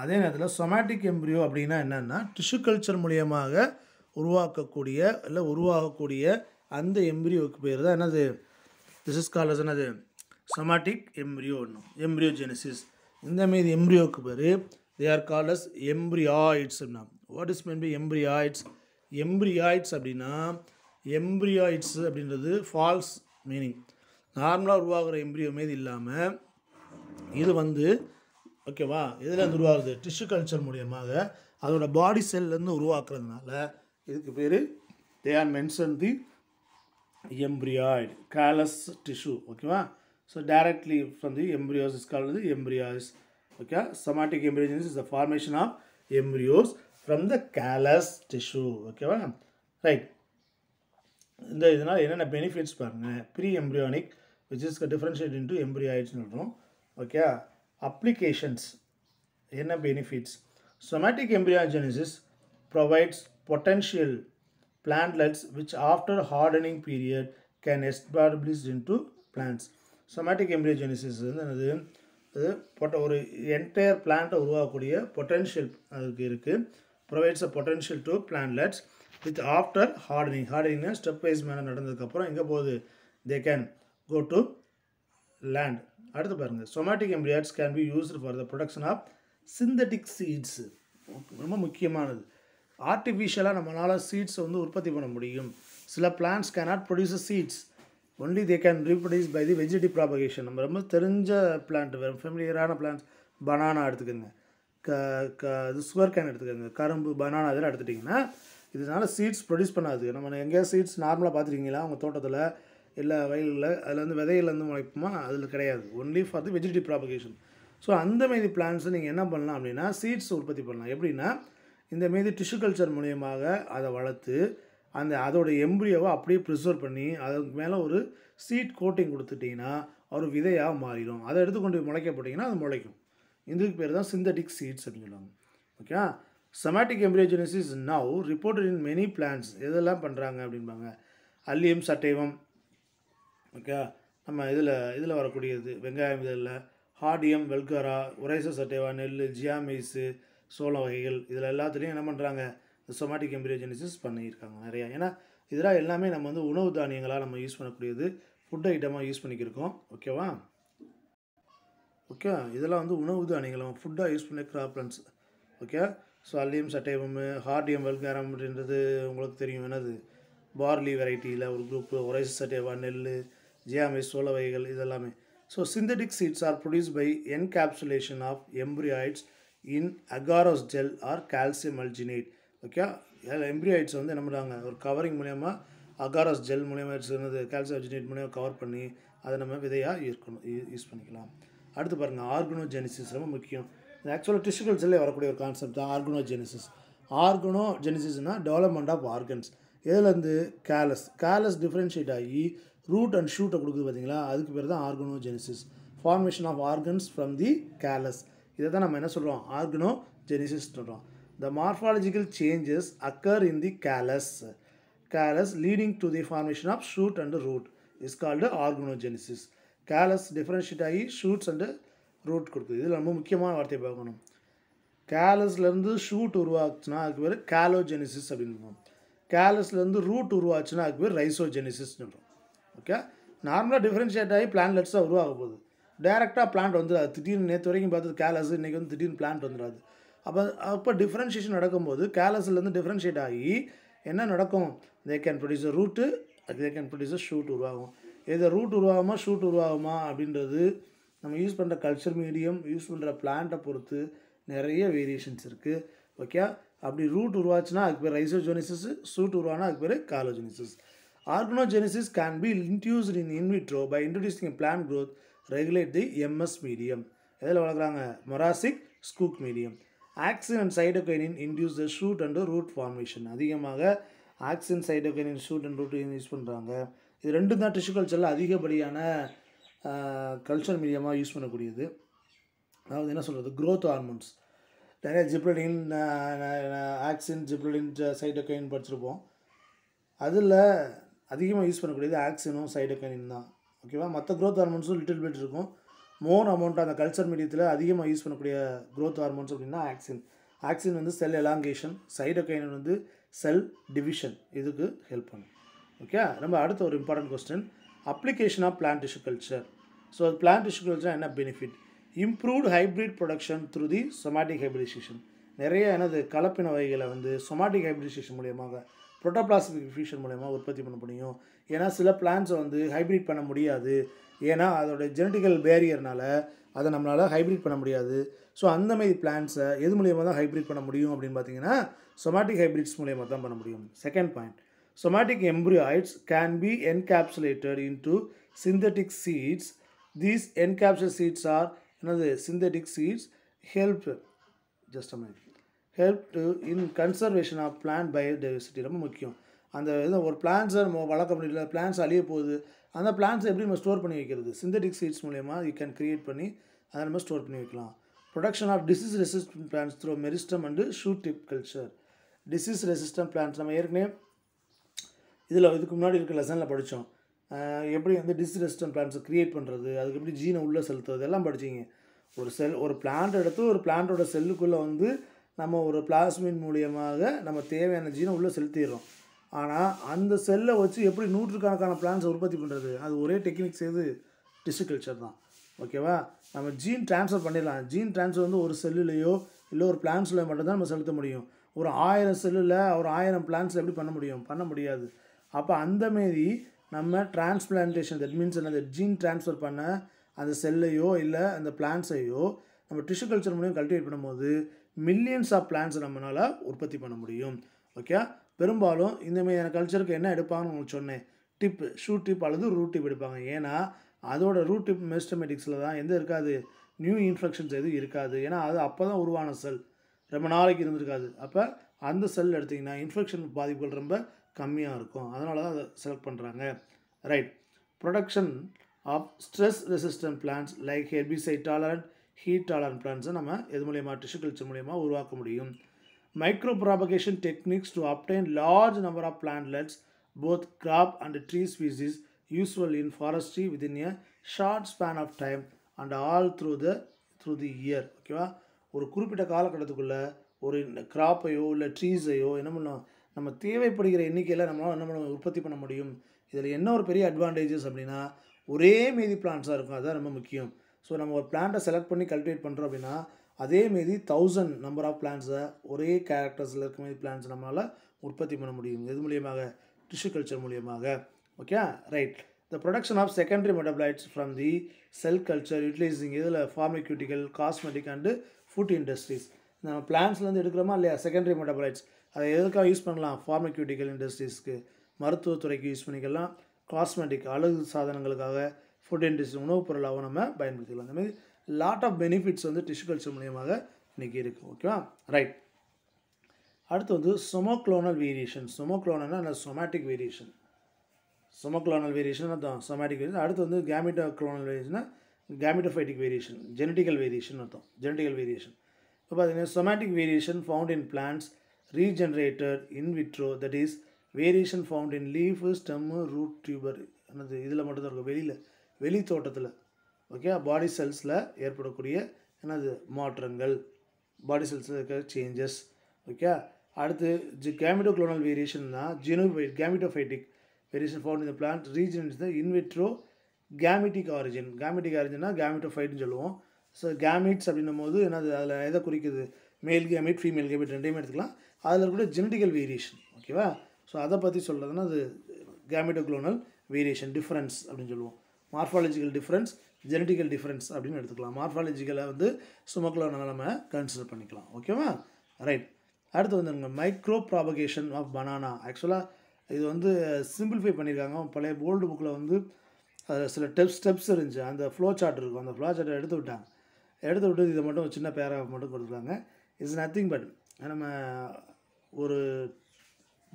அதே நேரத்தில் சொமேட்டிக் எம்ப்ரியோ அப்படின்னா என்னென்னா டிஷ்யூ கல்ச்சர் மூலியமாக உருவாக்கக்கூடிய இல்லை உருவாகக்கூடிய அந்த எம்ப்ரியோவுக்கு பேர் தான் என்னது திஸ் இஸ் காலஸ் என்னது சமாட்டிக் எம்ப்ரியோ ஒன்றும் எம்ப்ரியோ ஜெனசிஸ் இந்த மாதிரி எம்ப்ரியோவுக்கு பேர் தே ஆர் காலஸ் எம்ப்ரியாய்ட்ஸ் அப்படின்னா what is mean by embryoids embryoids அப்படின்னா எம்ப்ரியாய்ட்ஸ் அப்படின்றது ஃபால்ஸ் மீனிங் நார்மலாக உருவாகிற எம்ப்ரியோ மீது இல்லாமல் இது வந்து ஓகேவா இதில் வந்து உருவாகுது டிஷ்யூ கல்ச்சர் மூலியமாக அதோட பாடி செல்லேருந்து உருவாக்குறதுனால இதுக்கு பேர் they are mention the embryoid callus tissue ஓகேவா so directly from the embryos is call the okay somatic embryogenesis is the formation of embryos from the callus tissue ஓகேவா ரைட் இந்த இதனால் என்னென்ன பெனிஃபிட்ஸ் பாருங்கள் pre embryonic which is differentiate into embryoids சொல்கிறோம் okay applications என்ன benefits somatic embryogenesis provides potential plantlets which after hardening period can establish into plants. Somatic embryogenesis என்னது அது பொட்ட ஒரு என்டையர் பிளான்ட்டை உருவாக்கக்கூடிய பொட்டென்ஷியல் அதுக்கு இருக்குது provides a potential to plantlets with after hardening ஹார்டனிங்னா ஸ்டெப் வைஸ் மேலே நடந்ததுக்கப்புறம் எங்கே போகுது they can go to land அடுத்து பாருங்கள் somatic embryoids can be used for the production of synthetic seeds ரொம்ப முக்கியமானது ஆர்டிஃபிஷியலாக நம்மளால் சீட்ஸ் வந்து உற்பத்தி பண்ண முடியும் சில plants cannot produce seeds only they can reproduce by the vegetative propagation நம்ம ரொம்ப தெரிஞ்ச பிளான்ட் வெறும் ஃபெமிலியரான பிளான்ஸ் பனானா எடுத்துக்கோங்க க க இது சுகர் கேன் எடுத்துக்கோங்க கரும்பு பனானா இதெல்லாம் எடுத்துட்டிங்கன்னா இதனால் சீட்ஸ் ப்ரொடியூஸ் பண்ணாது நம்ம எங்கேயா சீட்ஸ் நார்மலாக பார்த்துருக்கீங்களா அவங்க தோட்டத்தில் இல்லை வயலில் அதில் வந்து விதையிலேருந்து முளைப்புமா அதில் கிடையாது only for the vegetative propagation so அந்த பிளான்ஸை நீங்கள் என்ன பண்ணலாம் அப்படின்னா சீட்ஸ் உற்பத்தி பண்ணலாம் எப்படின்னா இந்த மீது டிஷ்யூ கல்ச்சர் மூலியமாக அதை வளர்த்து அந்த அதோடய எம்ப்ரியோவை அப்படியே ப்ரிசர்வ் பண்ணி அதுக்கு மேலே ஒரு சீட் கோட்டிங் கொடுத்துட்டிங்கன்னா ஒரு விதையாக மாறிடும் அதை எடுத்துக்கொண்டு முளைக்க போட்டிங்கன்னா அது முளைக்கும் இதுக்கு பேர் தான் சிந்தட்டிக் சீட்ஸ் அப்படின்னு சொல்லுவாங்க okay somatic embryogenesis now report in many plants எதெல்லாம் பண்ணுறாங்க அப்படிம்பாங்க அல்லியம் சட்டைவம் ஓகே நம்ம இதில் இதில் வரக்கூடியது வெங்காயம் இதில் ஹார்டியம் வெல்கரா உரைச சட்டைவா நெல் ஜியாமேஸு சோள வகைகள் இதில் எல்லாத்துலேயும் என்ன பண்ணுறாங்க இந்த சொமாட்டிக் எம்பிரியோஜெனிசிஸ் பண்ணியிருக்காங்க நிறையா ஏன்னா இதெல்லாம் எல்லாமே நம்ம வந்து உணவு தானியங்களாக நம்ம யூஸ் பண்ணக்கூடியது ஃபுட் ஐட்டமாக யூஸ் பண்ணிக்கிருக்கோம் ஓகேவா ஓகே இதெல்லாம் வந்து உணவு தானியங்கள் நம்ம ஃபுட்டாக யூஸ் பண்ண கிராப்லன்ஸ் ஓகே ஸோ அல்லியம் சட்டையம் ஹார்டியம் அப்படின்றது உங்களுக்கு தெரியும் என்னது பார்லி வெரைட்டியில் ஒரு குரூப்பு ஒரைஸ் சட்டேவா நெல் ஜியாமை சோள வகைகள் இதெல்லாமே so synthetic seeds are produce by encapsulation of embryoids in agarose gel or calcium alginate okay அதில் எம்ப்ரியாய்ட்ஸ் வந்து என்ன பண்ணுறாங்க ஒரு கவரிங் மூலயமா அகாரோஸ் ஜெல் மூலயமா என்னது கால்சியம் அல்ஜினேட் மூலயமா கவர் பண்ணி அதை நம்ம விதையாக யூஸ் யூஸ் பண்ணிக்கலாம் அடுத்து பாருங்கள் ஆர்கனோஜெனிசிஸ் ரொம்ப முக்கியம் இது ஆக்சுவலாக டிஷ்யூகள் செல்லே வரக்கூடிய ஒரு கான்செப்ட் தான் ஆர்கனோஜெனிசிஸ் ஆர்கனோஜெனிசிஸ்னால் டெவலப்மெண்ட் ஆஃப் ஆர்கன்ஸ் இதுலேருந்து கேலஸ் கேலஸ் டிஃப்ரென்ஷியேட் ஆகி ரூட் அண்ட் ஷூட்டை கொடுக்குது பார்த்தீங்களா அதுக்கு பேர் தான் organogenesis formation of organs from the callus இதை தான் நம்ம என்ன சொல்கிறோம் ஆர்கனோ ஜெனிசிஸ் சொல்கிறோம் the morphological changes occur in the callus callus leading to the formation of shoot and root is called organogenesis callus differentiate ஆகி ஷூட்ஸ் அண்டு ரூட் கொடுக்குது இதில் ரொம்ப முக்கியமான வார்த்தையை பார்க்கணும் கேலஸ்லேருந்து ஷூட் உருவாச்சுன்னா அதுக்கு பேர் கேலோஜெனிசிஸ் அப்படின்னு கேலஸ்லேருந்து ரூட் உருவாச்சுன்னா அதுக்கு பேர் ரைசோஜெனிசிஸ் சொல்கிறோம் ஓகே நார்மலாக டிஃப்ரென்ஷியேட் ஆகி பிளான்லெட்ஸாக உருவாக போகுது டேரெக்டாக பிளான்ட் வந்துடாது திடீர்னு நேற்று வரைக்கும் பார்த்தது கேலஸ் இன்றைக்கி வந்து திடீர்னு பிளான்ட் வந்துடாது அப்போ அப்போ டிஃப்ரென்ஷியேஷன் நடக்கும்போது கேலஸ்லேருந்து டிஃப்ரென்ஷியேட் ஆகி என்ன நடக்கும் they can produce a root they can produce a shoot உருவாகும் எது ரூட் உருவாகுமா ஷூட் உருவாகுமா அப்படின்றது நம்ம யூஸ் பண்ணுற கல்ச்சர் மீடியம் யூஸ் பண்ணுற பிளான்ட்டை பொறுத்து நிறைய வேரியேஷன்ஸ் இருக்குது ஓகே அப்படி ரூட் உருவாச்சுன்னா அதுக்கு பேர் ரைசோஜெனிசிஸ் ஷூட் உருவானா அதுக்கு பேர் callogenesis organogenesis can be induced in in vitro by introducing plant growth regulate the MS medium எதில் வளர்க்குறாங்க Murashige Skoog medium auxin and cytokinin induce the shoot and root formation அதிகமாக auxin cytokinin shoot and root use பண்ணுறாங்க இது ரெண்டும் தான் tissue கல்ச்சரில் அதிகப்படியான culture மீடியமாக யூஸ் பண்ணக்கூடியது அதாவது என்ன சொல்கிறது க்ரோத் ஹார்மோன்ஸ் நிறைய ஜிப்ரலின் ஆக்சின் ஜிப்ரலின் சைடோகைன் படிச்சிருப்போம் அதில் அதிகமாக யூஸ் பண்ணக்கூடியது ஆக்சினும் சைடோகைனின் தான் ஓகேவா மற்ற க்ரோத் ஹார்மோன்ஸும் லிட்டில் பிட் இருக்கும் மோர் அமௌண்ட் அந்த கல்ச்சர் மீடியத்தில் அதிகமாக யூஸ் பண்ணக்கூடிய க்ரோத் ஹார்மோன்ஸ் அப்படின்னா ஆக்சின் ஆக்சின் வந்து செல் எலாங்கேஷன் சைடோகைனன் வந்து செல் டிவிஷன் இதுக்கு ஹெல்ப் பண்ணும் ஓகே ரொம்ப அடுத்த ஒரு important question application of plant tissue culture so அது பிளான்ட் டிஷ்யூ கல்ச்சர் என்ன benefit improved hybrid production through the somatic hybridization நிறைய எனது கலப்பின வகைகளை வந்து சொமாட்டிக் ஹைப்ரிடைசேஷன் மூலியமாக புரோட்டோபிளாஸ்மிக் ஃபியூஷன் மூலயமா உற்பத்தி பண்ண முடியும் ஏன்னா சில பிளான்ஸை வந்து ஹைப்ரிட் பண்ண முடியாது ஏன்னா அதோட ஜெனட்டிக்கல் பேரியர்னால் அதை நம்மளால் ஹைப்ரிட் பண்ண முடியாது ஸோ அந்த மாதிரி பிளான்ஸை எது மூலியமாக தான் ஹைப்ரிட் பண்ண முடியும் அப்படின்னு பார்த்தீங்கன்னா சொமாட்டிக் ஹைப்ரிட்ஸ் மூலியமாக தான் பண்ண முடியும் second point somatic embryoids can be encapsulated into synthetic seeds these encapsular seeds are என்னது synthetic seeds help just help to in conservation of plant biodiversity ரொம்ப முக்கியம் அந்த இது ஒரு பிளான்ஸை நம்ம வளர்க்க முடியல பிளான்ஸ் அழிய போகுது அந்த பிளான்ஸை எப்படி நம்ம ஸ்டோர் பண்ணி வைக்கிறது சிந்தட்டிக் சீட்ஸ் மூலயமா யூ கேன் க்ரியேட் பண்ணி அதை நம்ம ஸ்டோர் பண்ணி வைக்கலாம் production of disease resistant plants through meristem and shoot tip culture disease resistant plants நம்ம ஏற்கனவே இதில் இதுக்கு முன்னாடி இருக்க லெசனில் படித்தோம் எப்படி வந்து டிசீஸ் ரெசிஸ்டன்ட் பிளான்ஸை க்ரியேட் பண்ணுறது அதுக்கு எப்படி ஜீனை உள்ளே செலுத்துறது எல்லாம் படிச்சிங்க ஒரு செல் ஒரு பிளான்ட் எடுத்து ஒரு பிளான்ட்டோட செல்லுக்குள்ளே வந்து நம்ம ஒரு பிளாஸ்மின் மூலியமாக நம்ம தேவையான ஜீனை உள்ளே செலுத்திடுறோம் ஆனால் அந்த செல்லை வச்சு எப்படி நூற்றுக்கணக்கான பிளான்ஸ் உற்பத்தி பண்ணுறது அது ஒரே டெக்னிக் செய்து டிஷ்யூ தான் ஓகேவா நம்ம ஜீன் ட்ரான்ஸ்ஃபர் பண்ணிடலாம் ஜீன் ட்ரான்ஸ்ஃபர் வந்து ஒரு செல்லுலேயோ இல்லை ஒரு பிளான்ஸில் மட்டும்தான் நம்ம செலுத்த முடியும் ஒரு ஆயிரம் செல்லில் ஒரு ஆயிரம் பிளான்ஸில் எப்படி பண்ண முடியும் பண்ண முடியாது அப்போ அந்தமாரி நம்ம டிரான்ஸ்பிளான்டேஷன் தட் மீன்ஸ் அந்த ஜீன் ட்ரான்ஸ்ஃபர் பண்ண அந்த செல்லையோ இல்லை அந்த பிளான்ஸையோ நம்ம டிஷ்யூ கல்ச்சர் மூலியம் கல்டிவேட் பண்ணும்போது மில்லியன்ஸ் ஆஃப் பிளான்ஸை நம்மளால் உற்பத்தி பண்ண முடியும் ஓகே பெரும்பாலும் இந்த மாதிரியான கல்ச்சருக்கு என்ன எடுப்பாங்கன்னு உங்களுக்கு சொன்னேன் டிப்பு ஷூ டிப் அல்லது ரூட் டிப் எடுப்பாங்க ஏன்னா அதோட ரூட் டிப் மெஸ்டமெட்டிக்ஸில் தான் எந்த இருக்காது நியூ இன்ஃபெக்ஷன்ஸ் எதுவும் இருக்காது ஏன்னா அது அப்போ தான் உருவான செல் ரொம்ப நாளைக்கு இருந்திருக்காது அப்போ அந்த செல் எடுத்திங்கன்னா இன்ஃபெக்ஷன் பாதிப்புகள் ரொம்ப கம்மியாக இருக்கும் அதனால தான் அதை செலக்ட் பண்ணுறாங்க right production of stress resistant plants like herbicide tolerant heat tolerant பிளான்ஸை நம்ம எது மூலயமா டிஷ்யூ கல்ச்சர் மூலயமா உருவாக்க முடியும் micropropagation techniques techniques obtain large number of of plantlets, both crop and tree usual in forestry with in a short span of time and all through the through the year ஓகேவா ஒரு குறிப்பிட்ட காலகட்டத்துக்குள்ளே ஒரு கிராப்பையோ இல்லை ட்ரீஸையோ என்ன பண்ணோம் நம்ம தேவைப்படுகிற எண்ணிக்கையில் நம்மளால் என்ன பண்ணுவோம் உற்பத்தி பண்ண முடியும் இதில் என்ன ஒரு பெரிய அட்வான்டேஜஸ் அப்படின்னா ஒரே மீதி பிளான்ஸாக இருக்கும் அதுதான் ரொம்ப முக்கியம் ஸோ நம்ம ஒரு பிளான்ட்டை செலக்ட் பண்ணி கல்டிவேட் பண்ணுறோம் அப்படின்னா அதேமாரி தௌசண்ட் நம்பர் ஆஃப் பிளான்ஸை ஒரே கேரக்டர்ஸில் இருக்க மாதிரி பிளான்ஸ் நம்மளால் உற்பத்தி பண்ண முடியும் எது மூலியமாக டிஷ்யூ கல்ச்சர் மூலியமாக okay right the production of secondary metabolites from the cell culture utilising இதில் pharmaceutical cosmetic and food industries நம்ம பிளான்ஸ்லேருந்து எடுக்கிறோமா இல்லையா செகண்டரி மெட்டபிளைட்ஸ் அதை எதுக்காக யூஸ் பண்ணலாம் ஃபார்மிக்யூட்டிக்கல் இண்டஸ்ட்ரீஸ்க்கு மருத்துவத்துறைக்கு யூஸ் பண்ணிக்கலாம் காஸ்மெட்டிக் அழகு சாதனங்களுக்காக ஃபுட் இண்டஸ்ட்ரி உணவுப் பொருளாகவும் நம்ம பயன்படுத்திக்கலாம் அந்தமாதிரி லாட் ஆஃப் பெனிஃபிட்ஸ் வந்து டிஷ்யூ கல்ச்சர் மூலியமாக இன்றைக்கி இருக்குது ஓகேவா ரைட் அடுத்து வந்து சொமோக்ளோனல் வேரியேஷன் சொமோக்ளோனல்னால் அந்த சொமேட்டிக் வேரியேஷன் சொமோக்ளோனல் வேரியேஷன் அர்த்தம் சொமேட்டிக் வேரியேஷன் அடுத்து வந்து கேமிட்டோ க்ளோனல் வேரியேஷன்னா கேமிட்டோஃபைட்டிக் வேரியேஷன் ஜெனட்டிக்கல் வேரியேஷன் அர்த்தம் ஜெனட்டிக்கல் வேரியேஷன் இப்போ பார்த்தீங்கன்னா somatic variation found in plants regenerated in vitro that is variation found in leaf stem root tuber என்னது இதில் மட்டும்தான் இருக்கும் வெளியில் வெளி தோட்டத்தில் ஓகே பாடி செல்ஸில் ஏற்படக்கூடிய என்னது மாற்றங்கள் பாடி செல்ஸில் இருக்கிற சேஞ்சஸ் ஓகே அடுத்து ஜி வேரியேஷன் தான் ஜினோபைட் கேமிட்டோஃபைட்டிக் வேரியேஷன் ஃபவுண்ட் இந்த plant regions the in vitro gametic origin gametic ஆரிஜின்னா கேமிட்டோஃபைட்னு சொல்லுவோம் ஸோ கேமிட்ஸ் அப்படின்னும் போது என்னது அதில் எதை குறிக்குது மேல் கேமிட் ஃபீமேல் கேமிட் ரெண்டையுமே எடுத்துக்கலாம் அதில் கூட ஜெனட்டிக்கல் வேரியேஷன் ஓகேவா ஸோ அதை பற்றி சொல்கிறதுனா அது குளோனல் வேரியேஷன் டிஃப்ரென்ஸ் அப்படின்னு சொல்லுவோம் மார்ஃபாலஜிக்கல் டிஃப்ரென்ஸ் ஜெனட்டிக்கல் டிஃப்ரென்ஸ் அப்படின்னு எடுத்துக்கலாம் மார்ஃபாலஜிக்கலை வந்து சுமக்கலான நம்ம கன்சிடர் பண்ணிக்கலாம் ஓகேவா ரைட் அடுத்து வந்து மைக்ரோ ப்ராபகேஷன் ஆஃப் பனானா ஆக்சுவலாக இது வந்து சிம்பிளிஃபை பண்ணியிருக்காங்க பழைய ஓல்டு புக்கில் வந்து சில ஸ்டெப்ஸ் ஸ்டெப்ஸ் இருந்துச்சு அந்த ஃப்ளோ சார்ட் இருக்கும் அந்த ஃப்ளோ சார்ட்டை எடுத்து விட்டாங்க எடுத்து விட்டு இதை மட்டும் சின்ன பேரா மட்டும் கொடுத்துருக்காங்க இட்ஸ் நத்திங் பட் நம்ம ஒரு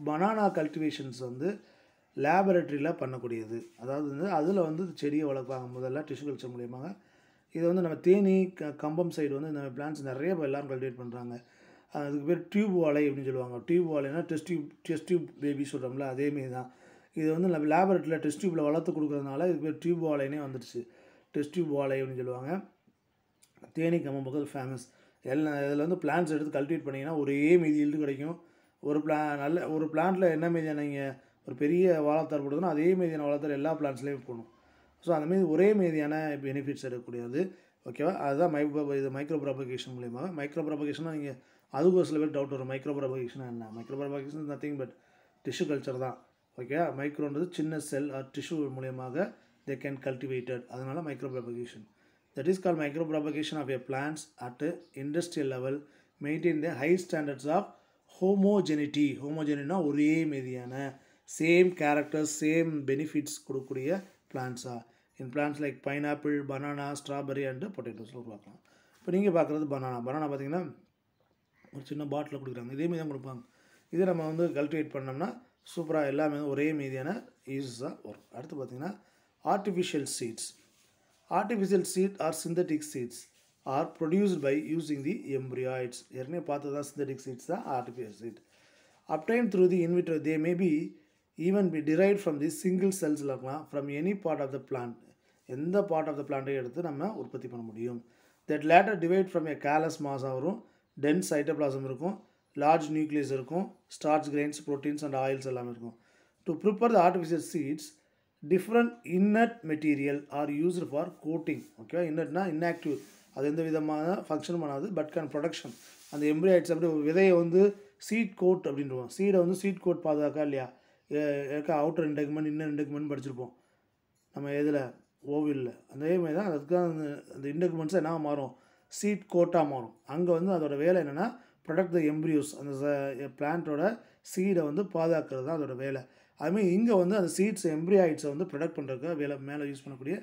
பனானா கல்டிவேஷன்ஸ் வந்து லேபரட்டரியில் பண்ணக்கூடியது அதாவது வந்து அதில் வந்து செடியை வளர்ப்பாங்க முதல்ல டிஷ்யூ கல்ச்சர் மூலியமாக இதை வந்து நம்ம தேனி க கம்பம் சைடு வந்து இந்த பிளான்ஸ் நிறைய இப்போ எல்லோரும் கல்டிவேட் பண்ணுறாங்க அதுக்கு பேர் டியூப் வாழை அப்படின்னு சொல்லுவாங்க டியூப் வாழைனா test tube test tube baby சொல்கிறோம்ல அதேமாரி தான் இது வந்து நம்ம லேபரேட்டரியில் டெஸ்ட் டியூப்பில் வளர்த்து கொடுக்குறதுனால இது பேர் டியூப் வாழைனே வந்துடுச்சு டெஸ்ட் டியூப் வாழை அப்படின்னு சொல்லுவாங்க தேனி கம்பம் பக்கத்தில் ஃபேமஸ் எல்லாம் இதில் வந்து பிளான்ஸ் எடுத்து கல்டிவேட் பண்ணிங்கன்னா ஒரே மீதி ஈல்டு கிடைக்கும் ஒரு பிளா நல்ல ஒரு பிளான்ட்டில் என்ன மீதியான நீங்கள் ஒரு பெரிய வாழைத்தார் போடுதுன்னா அதே மீதியான வாழைத்தார் எல்லா பிளான்ஸ்லேயும் போகணும் ஸோ அந்தமாரி ஒரே மீதியான பெனிஃபிட்ஸ் இருக்கக்கூடியது ஓகேவா அதுதான் மைக்ரோ இது மைக்ரோ ப்ராபகேஷன் மூலியமாக மைக்ரோ ப்ராபகேஷனாக நீங்கள் அதுக்கு ஒரு சில பேர் டவுட் வரும் மைக்ரோ ப்ராபகேஷன் என்ன micro propagation nothing but tissue culture தான் ஓகே மைக்ரோன்றது சின்ன செல் ஆர் டிஷ்யூ மூலியமாக தே கேன் கல்டிவேட்டட் அதனால் micro propagation that is call micro propagation of a plants at industrial level maintain the high standards of homogeneity ஹோமோஜெனிட்டினா ஒரே மீதியான same characters same benefits கொடுக்கக்கூடிய பிளான்ஸாக in plants like pineapple banana strawberry and potatoes பார்க்கலாம் இப்போ நீங்கள் பார்க்குறது banana banana பார்த்திங்கன்னா ஒரு சின்ன பாட்டில் கொடுக்குறாங்க இதே இதேமாரி தான் கொடுப்பாங்க இதை நம்ம வந்து கல்டிவேட் பண்ணோம்னா சூப்பராக எல்லாமே ஒரே மீதியான ஈஸாக வரும் அடுத்து பார்த்தீங்கன்னா artificial seeds artificial seed or synthetic seeds are produced by using the embryoids ஏற்கனவே பார்த்து தான் சிந்தட்டிக் சீட்ஸ் தான் artificial seed obtained through the in vitro they may be even be derived from the single செல்ஸில் இருக்கலாம் from any part of the plant எந்த part of the பிளான்ட்டையும் எடுத்து நம்ம உற்பத்தி பண்ண முடியும் that later divide from a callus மாசம் வரும் டென்ஸ் ஐட்டப்ளாசம் இருக்கும் லார்ஜ் நியூக்ளியஸ் இருக்கும் starch grains proteins and oils எல்லாமே இருக்கும் to prepare the artificial seeds different inert material are used for coating ஓகேவா இன்னட்னா இன்ஆக்டிவ் அது எந்த விதமான ஃபங்க்ஷன் பண்ணாது பட் கேன் ப்ரொடக்ஷன் அந்த எம்ப்ரியாய்ட்ஸ் அப்படி விதையை வந்து சீட் கோட் அப்படின்றோம் சீடை வந்து சீட் கோட் பாதுகாக்கா இல்லையா இருக்க அவுட்டர் இன்டெக்மெண்ட் இன்னர் இன்டெக்மெண்ட் படிச்சிருப்போம் நம்ம எதில் ஓவியில் அதே மாதிரி தான் அதுக்கு தான் அந்த இன்டெக்மெண்ட்ஸ் என்ன மாறும் சீட் கோட்டாக மாறும் அங்கே வந்து அதோடய வேலை என்னென்னா ப்ரொடக்ட் த எம்ப்ரியூஸ் அந்த பிளான்ட்டோட சீடை வந்து பாதுகாக்கிறது தான் அதோடய வேலை அதுமாதிரி இங்கே வந்து அந்த சீட்ஸ் எம்ப்ரியாய்ட்ஸை வந்து ப்ரொடக்ட் பண்ணுறதுக்கு வேலை மேலே யூஸ் பண்ணக்கூடிய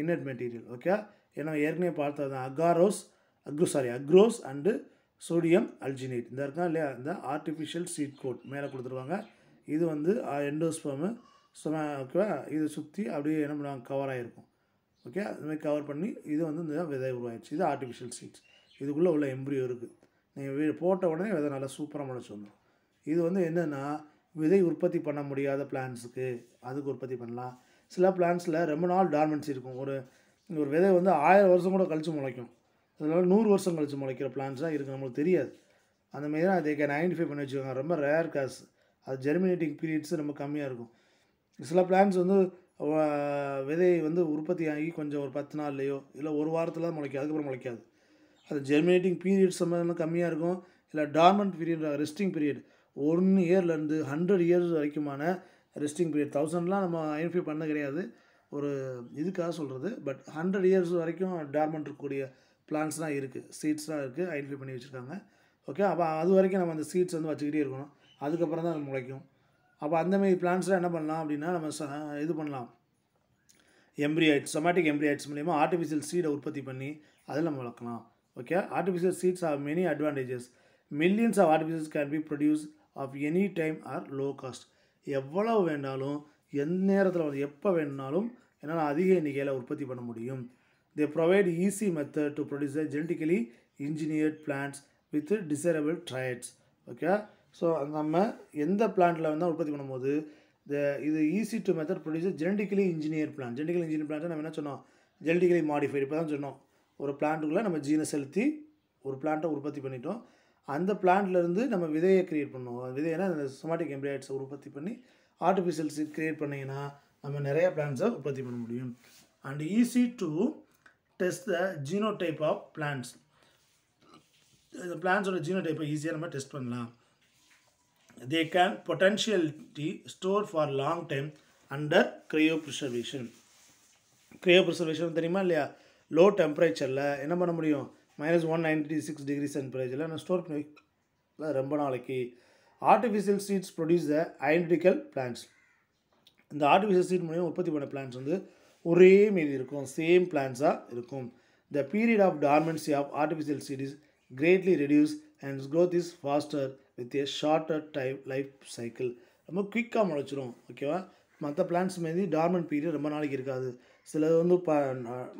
இன்னட் மெட்டீரியல் ஓகே ஏன்னா ஏற்கனவே பார்த்தது தான் அகாரோஸ் அக்ரோ sorry agarose and sodium alginate இந்த இருக்கா இல்லையா இந்த ஆர்டிஃபிஷியல் சீட் கோட் மேலே கொடுத்துருவாங்க இது வந்து எண்டோஸ்பர்மு ஸ்டொமக்கு இதை சுற்றி அப்படியே என்ன பண்ணுவாங்க கவர் ஆகிருக்கும் ஓகே அதுமாதிரி கவர் பண்ணி இது வந்து இந்த விதை உருவாயிடுச்சு இது ஆர்டிஃபிஷியல் சீட்ஸ் இதுக்குள்ளே உள்ள எம்பரியோ இருக்குது நீங்கள் போட்ட உடனே விதை நல்லா சூப்பராக முளைச்சி வந்துடும் இது வந்து என்னென்னா விதை உற்பத்தி பண்ண முடியாத பிளான்ஸுக்கு அதுக்கு உற்பத்தி பண்ணலாம் சில பிளான்ஸில் ரொம்ப நாள் டார்மெண்ட்ஸ் இருக்கும் ஒரு ஒரு விதை வந்து ஆயிரம் வருஷம் கூட கழித்து முளைக்கும் அதனால் நூறு வருஷம் கழித்து முளைக்கிற பிளான்ஸ் தான் இருக்குது நம்மளுக்கு தெரியாது அந்த மாதிரி தான் அதை நைன்டி ஃபைவ் பண்ணி வச்சுக்கோங்க ரொம்ப ரேர் காசு அது ஜெர்மினேட்டிங் பீரியட்ஸு ரொம்ப கம்மியாக இருக்கும் சில பிளான்ஸ் வந்து விதை வந்து உற்பத்தி ஆகி கொஞ்சம் ஒரு பத்து நாள்லையோ இல்லை ஒரு வாரத்தில் தான் முளைக்கும் அதுக்கப்புறம் முளைக்காது அது ஜெர்மினேட்டிங் பீரியட்ஸ் சம்மந்தம் கம்மியாக இருக்கும் இல்லை dormant period resting period one இயர்லேருந்து ஹண்ட்ரட் இயர்ஸ் வரைக்குமான ரெஸ்டிங் பீரியட் தௌசண்ட்லாம் நம்ம ஐடென்டிஃபை பண்ண கிடையாது ஒரு இதுக்காக சொல்கிறது பட் ஹண்ட்ரட் இயர்ஸ் வரைக்கும் டார்மெண்ட் இருக்கக்கூடிய பிளான்ஸ்லாம் இருக்குது சீட்ஸ்லாம் இருக்குது ஐடென்டிஃபை பண்ணி வச்சுருக்காங்க ஓகே அப்போ அது வரைக்கும் நம்ம அந்த சீட்ஸ் வந்து வச்சுக்கிட்டே இருக்கணும் அதுக்கப்புறம் தான் அது முளைக்கும் அப்போ அந்தமாரி பிளான்ஸ்லாம் என்ன பண்ணலாம் அப்படின்னா நம்ம ச இது பண்ணலாம் எம்ப்ரியாய்ட்ஸ் சொமேட்டிக் எம்ப்ரியாய்ட்ஸ் மூலிமா ஆர்டிஃபிஷியல் சீடை உற்பத்தி பண்ணி அதில் நம்ம வளர்க்கலாம் okay artificial seeds of many advantages millions of artificials can be produce of any time or low cost எவ்வளவு வேண்டாலும் எந்த நேரத்தில் வந்து எப்போ வேணுனாலும் என்னால் அதிக எண்ணிக்கையில் உற்பத்தி பண்ண முடியும் they provide easy method to produce genetically engineered plants with desirable traits okay so நம்ம எந்த பிளான்ட்டில் வந்து உற்பத்தி பண்ணும்போது இந்த இது easy to method produce genetically engineer plant genetical engineer plant நம்ம என்ன சொன்னோம் ஜெனடிக்கலி மாடிஃபைடு இப்போ தான் சொன்னோம் ஒரு பிளான்ட்டுக்குள்ளே நம்ம ஜீனை செலுத்தி ஒரு பிளான்ட்டை உற்பத்தி பண்ணிட்டோம் அந்த பிளான்ட்லேருந்து நம்ம விதையை க்ரியேட் பண்ணுவோம் விதையனா அந்த சொமாட்டிக் எம்ப்ராய்ட்ஸை உற்பத்தி பண்ணி ஆர்டிஃபிஷியல் சீட் க்ரியேட் பண்ணிங்கன்னா நம்ம நிறைய பிளான்ஸை உற்பத்தி பண்ண முடியும் and easy to test the genotype of plants இந்த பிளான்ஸோட ஜீனோ டைப்பை ஈஸியாக நம்ம டெஸ்ட் பண்ணலாம் they can potentially store for long time under cryopreservation cryopreservation தெரியுமா இல்லையா லோ டெம்பரேச்சரில் என்ன பண்ண முடியும் minus one ninety six degree டெம்பரேச்சரில் நான் ஸ்டோர் பண்ணி ரொம்ப நாளைக்கு artificial seeds produce the identical plants இந்த ஆர்டிஃபிஷியல் சீட் மூலியம் உற்பத்தி பண்ண பிளான்ஸ் வந்து ஒரே மாரி இருக்கும் சேம் பிளான்ஸாக இருக்கும் the period of dormancy of artificial seed is greatly reduce and growth is faster with a shorter time life cycle ரொம்ப குயிக்காக முளைச்சிரும் ஓகேவா மற்ற பிளான்ஸ் மாரி டார்மெண்ட் பீரியட் ரொம்ப நாளைக்கு இருக்காது சிலது வந்து ப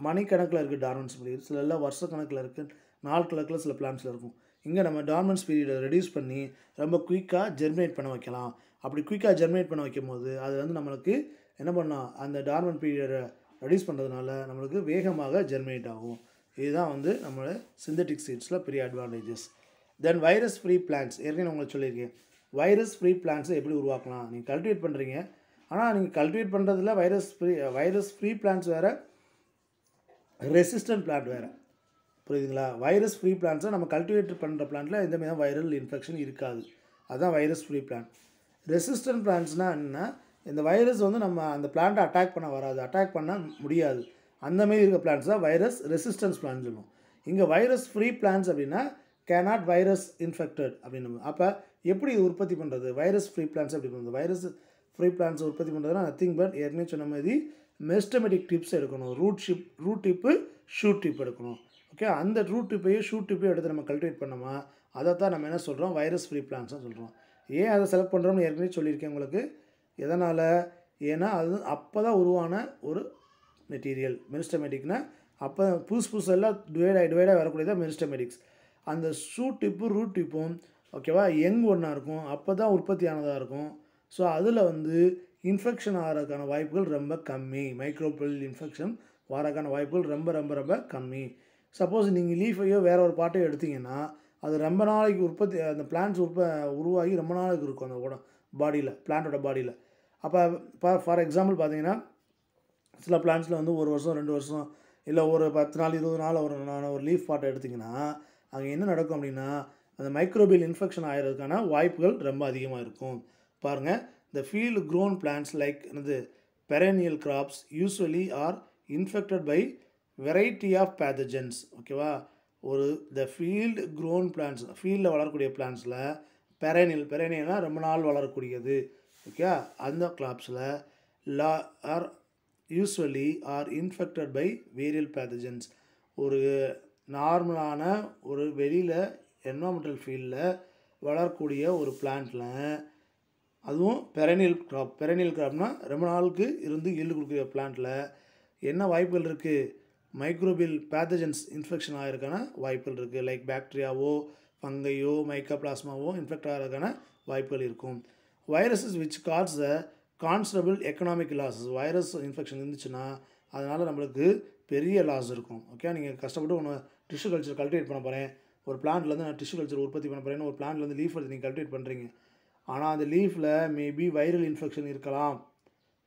மணிக்கணக்கில் இருக்குது டார்மெண்ட்ஸ் பீரியட் சில எல்லாம் வருஷ கணக்கில் இருக்குது நாள் கணக்கில் சில பிளான்ஸில் இருக்கும் இங்கே நம்ம டார்மெண்ட்ஸ் பீரியடை ரெடியூஸ் பண்ணி ரொம்ப குயிக்காக ஜெர்மினேட் பண்ண வைக்கலாம் அப்படி குயிக்காக ஜெர்மினேட் பண்ண வைக்கும் போது அது வந்து நம்மளுக்கு என்ன பண்ணலாம் அந்த டார்மெண்ட் பீரியடை ரெடியூஸ் பண்ணுறதுனால நம்மளுக்கு வேகமாக ஜெர்மினேட் ஆகும் இதுதான் வந்து நம்மளோட சிந்தட்டிக் சீட்ஸில் பெரிய advantages then virus free plants ஏற்கனவே உங்களுக்கு சொல்லியிருக்கேன் வைரஸ் ஃப்ரீ பிளான்ஸை எப்படி உருவாக்கலாம் நீங்கள் கல்டிவேட் பண்ணுறீங்க ஆனால் நீங்கள் கல்டிவேட் பண்ணுறதுல virus free virus free plants வேறு ரெசிஸ்டன்ட் பிளான்ட் வேறு புரியுதுங்களா வைரஸ் ஃப்ரீ பிளான்ஸை நம்ம கல்டிவேட் பண்ணுற பிளான்ட்டில் எந்த மாதிரி வைரல் இன்ஃபெக்ஷன் இருக்காது அதுதான் வைரஸ் ஃப்ரீ பிளான் ரெசிஸ்டன்ட் பிளான்ஸ்னால் என்னென்னா இந்த வைரஸ் வந்து நம்ம அந்த பிளான்ட்டை அட்டாக் பண்ண வராது அட்டாக் பண்ண முடியாது அந்தமாரி இருக்க பிளான்ஸ் தான் வைரஸ் ரெசிஸ்டன்ஸ் பிளான் சொல்லுவோம் இங்கே வைரஸ் ஃப்ரீ பிளான்ஸ் அப்படின்னா கேனாட் வைரஸ் இன்ஃபெக்டட் அப்படின்னு அப்போ எப்படி இது உற்பத்தி பண்ணுறது வைரஸ் ஃப்ரீ பிளான்ஸ் எப்படி பண்ணுறது வைரஸ் ஃப்ரீ பிளான்ஸ் உற்பத்தி பண்ணுறதுனா நத்திங் பட் ஏற்கனவே சொன்ன மாதிரி மெஸ்டமெட்டிக் டிப்ஸ் எடுக்கணும் ரூட் ஷிப் ரூட் டிப்பு ஷூட் டிப் எடுக்கணும் ஓகே அந்த ரூட் டிப்பையும் ஷூ டிப்பையும் எடுத்து நம்ம கல்டிவேட் பண்ணோமா அதை தான் நம்ம என்ன சொல்கிறோம் வைரஸ் ஃப்ரீ பிளான்ஸ்னு சொல்கிறோம் ஏன் அதை செலக்ட் பண்ணுறோம்னு ஏற்கனவே சொல்லியிருக்கேன் உங்களுக்கு எதனால் ஏன்னா அது அப்போ தான் உருவான ஒரு மெட்டீரியல் மெனிஸ்டமெட்டிக்னால் அப்போ புதுசு புதுசு எல்லாம் டிவைட் ஆகி டிவைடாக வரக்கூடியதான் மெரிஸ்டமெட்டிக்ஸ் அந்த சூ டிப்பு ரூட் டிப்பும் ஓகேவா யங் ஒன்றா இருக்கும் அப்போ தான் உற்பத்தியானதாக இருக்கும் ஸோ அதில் வந்து இன்ஃபெக்ஷன் ஆகிறதுக்கான வாய்ப்புகள் ரொம்ப கம்மி மைக்ரோபில் இன்ஃபெக்ஷன் வரக்கான வாய்ப்புகள் ரொம்ப ரொம்ப ரொம்ப கம்மி சப்போஸ் நீங்கள் லீஃபையோ வேறு ஒரு பாட்டையோ எடுத்திங்கன்னா அது ரொம்ப நாளைக்கு உற்பத்தி அந்த பிளான்ஸ் உற்ப உருவாகி ரொம்ப நாளைக்கு இருக்கும் அந்த உடம் பாடியில் பிளான்ட்டோட பாடியில் அப்போ ஃபார் எக்ஸாம்பிள் பார்த்தீங்கன்னா சில பிளான்ஸில் வந்து ஒரு வருஷம் ரெண்டு வருஷம் இல்லை ஒரு பத்து நாள் இருபது நாள் ஒரு ஒரு லீஃப் பாட்டை எடுத்திங்கன்னா அங்கே என்ன நடக்கும் அப்படின்னா அந்த மைக்ரோபியல் இன்ஃபெக்ஷன் ஆகிறதுக்கான வாய்ப்புகள் ரொம்ப அதிகமாக இருக்கும் பாருங்கள் the field grown plants like என்னது perennial crops usually are infected by variety of pathogens ஓகேவா ஒரு த ஃபீல்டு க்ரோன் பிளான்ஸ் ஃபீல்டில் வளரக்கூடிய பிளான்ஸில் பெரேனியல் பெரேனியல்னால் ரொம்ப நாள் வளரக்கூடியது ஓகே அந்த கிளாப்ஸில் லா are usually are infected by viral pathogens ஒரு நார்மலான ஒரு வெளியில் என்வாமெண்டல் ஃபீல்டில் வளரக்கூடிய ஒரு பிளான்ட்டில் அதுவும் பெரனியல் க்ராப் பெரனியல் க்ராப்னால் ரொம்ப நாளுக்கு இருந்து ஈல்டு கொடுக்குற பிளான்ட்டில் என்ன வாய்ப்புகள் இருக்குது மைக்ரோபியல் பேத்தஜன்ஸ் இன்ஃபெக்ஷன் ஆகிருக்கான வாய்ப்புகள் இருக்குது லைக் பேக்டீரியாவோ ஃபங்கையோ மைக்கா பிளாஸ்மாவோ இன்ஃபெக்ட் ஆகிறதுக்கான வாய்ப்புகள் இருக்கும் viruses which calls the considerable economic losses virus infection இருந்துச்சுன்னா அதனால் நம்மளுக்கு பெரிய லாஸ் இருக்கும் ஓகே நீங்கள் கஷ்டப்பட்டு ஒன்று டிஷ்யூ கல்ச்சர் கல்டிவேட் பண்ண போகிறேன் ஒரு பிளான்ட்லேருந்து நான் டிஷ்யூ கல்ச்சர் உற்பத்தி பண்ண போகிறேன்னு ஒரு பிளான்ட்லேருந்து லீஃப் எடுத்து நீங்கள் கல்டிவேட் பண்ணுறீங்க ஆனால் அந்த லீஃபில் மேபி வைரல் இன்ஃபெக்ஷன் இருக்கலாம்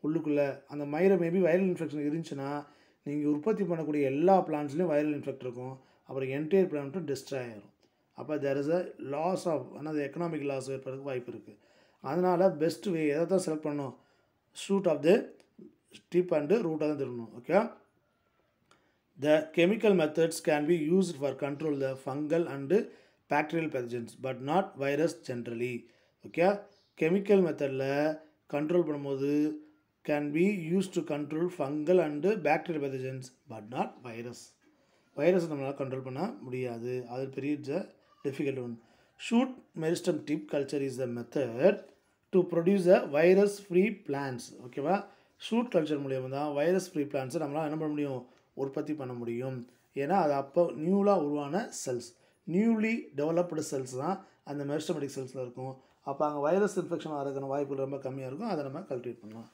உள்ளுக்குள்ளே அந்த மயிரை மேபி வைரல் இன்ஃபெக்ஷன் இருந்துச்சுன்னா நீங்கள் உற்பத்தி பண்ணக்கூடிய எல்லா பிளான்ஸ்லேயும் வைரல் இன்ஃபெக்ட் இருக்கும் அப்புறம் என்டையர் பிளான்ட்டும் டிஸ்ட்ராய் ஆகிடும் அப்போ there is a loss of ஆனால் அது எக்கனாமிக் லாஸ் ஏற்படுறதுக்கு வாய்ப்பு இருக்குது அதனால் பெஸ்ட் வே எதை தான் செலக்ட் பண்ணணும் ஷூட் ஆஃப் த ஸ்டீப் அண்டு ரூட்டாக தான் திரும்பணும் okay the chemical methods can be used for control the fungal and bacterial pathogens but not virus generally okay chemical மெத்தடில் கண்ட்ரோல் பண்ணும்போது can be use to control fungal and bacterial pathogens but not virus virus நம்மளால் control பண்ண முடியாது அது பெரிய difficult one shoot meristem tip culture is the method to produce a virus free plants ஓகேவா shoot culture மூலியமாக தான் virus free பிளான்ஸை நம்மளால் என்ன பண்ண முடியும் உற்பத்தி பண்ண முடியும் ஏன்னா அது அப்போ நியூலாக உருவான செல்ஸ் நியூலி டெவலப்டு செல்ஸ் தான் அந்த மெரிஸ்டமெட்டிக் செல்ஸில் இருக்கும் அப்போ அங்கே வைரஸ் இன்ஃபெக்ஷன் வரதுக்கான வாய்ப்புகள் ரொம்ப கம்மியாக இருக்கும் அதை நம்ம கல்டிவேட் பண்ணலாம்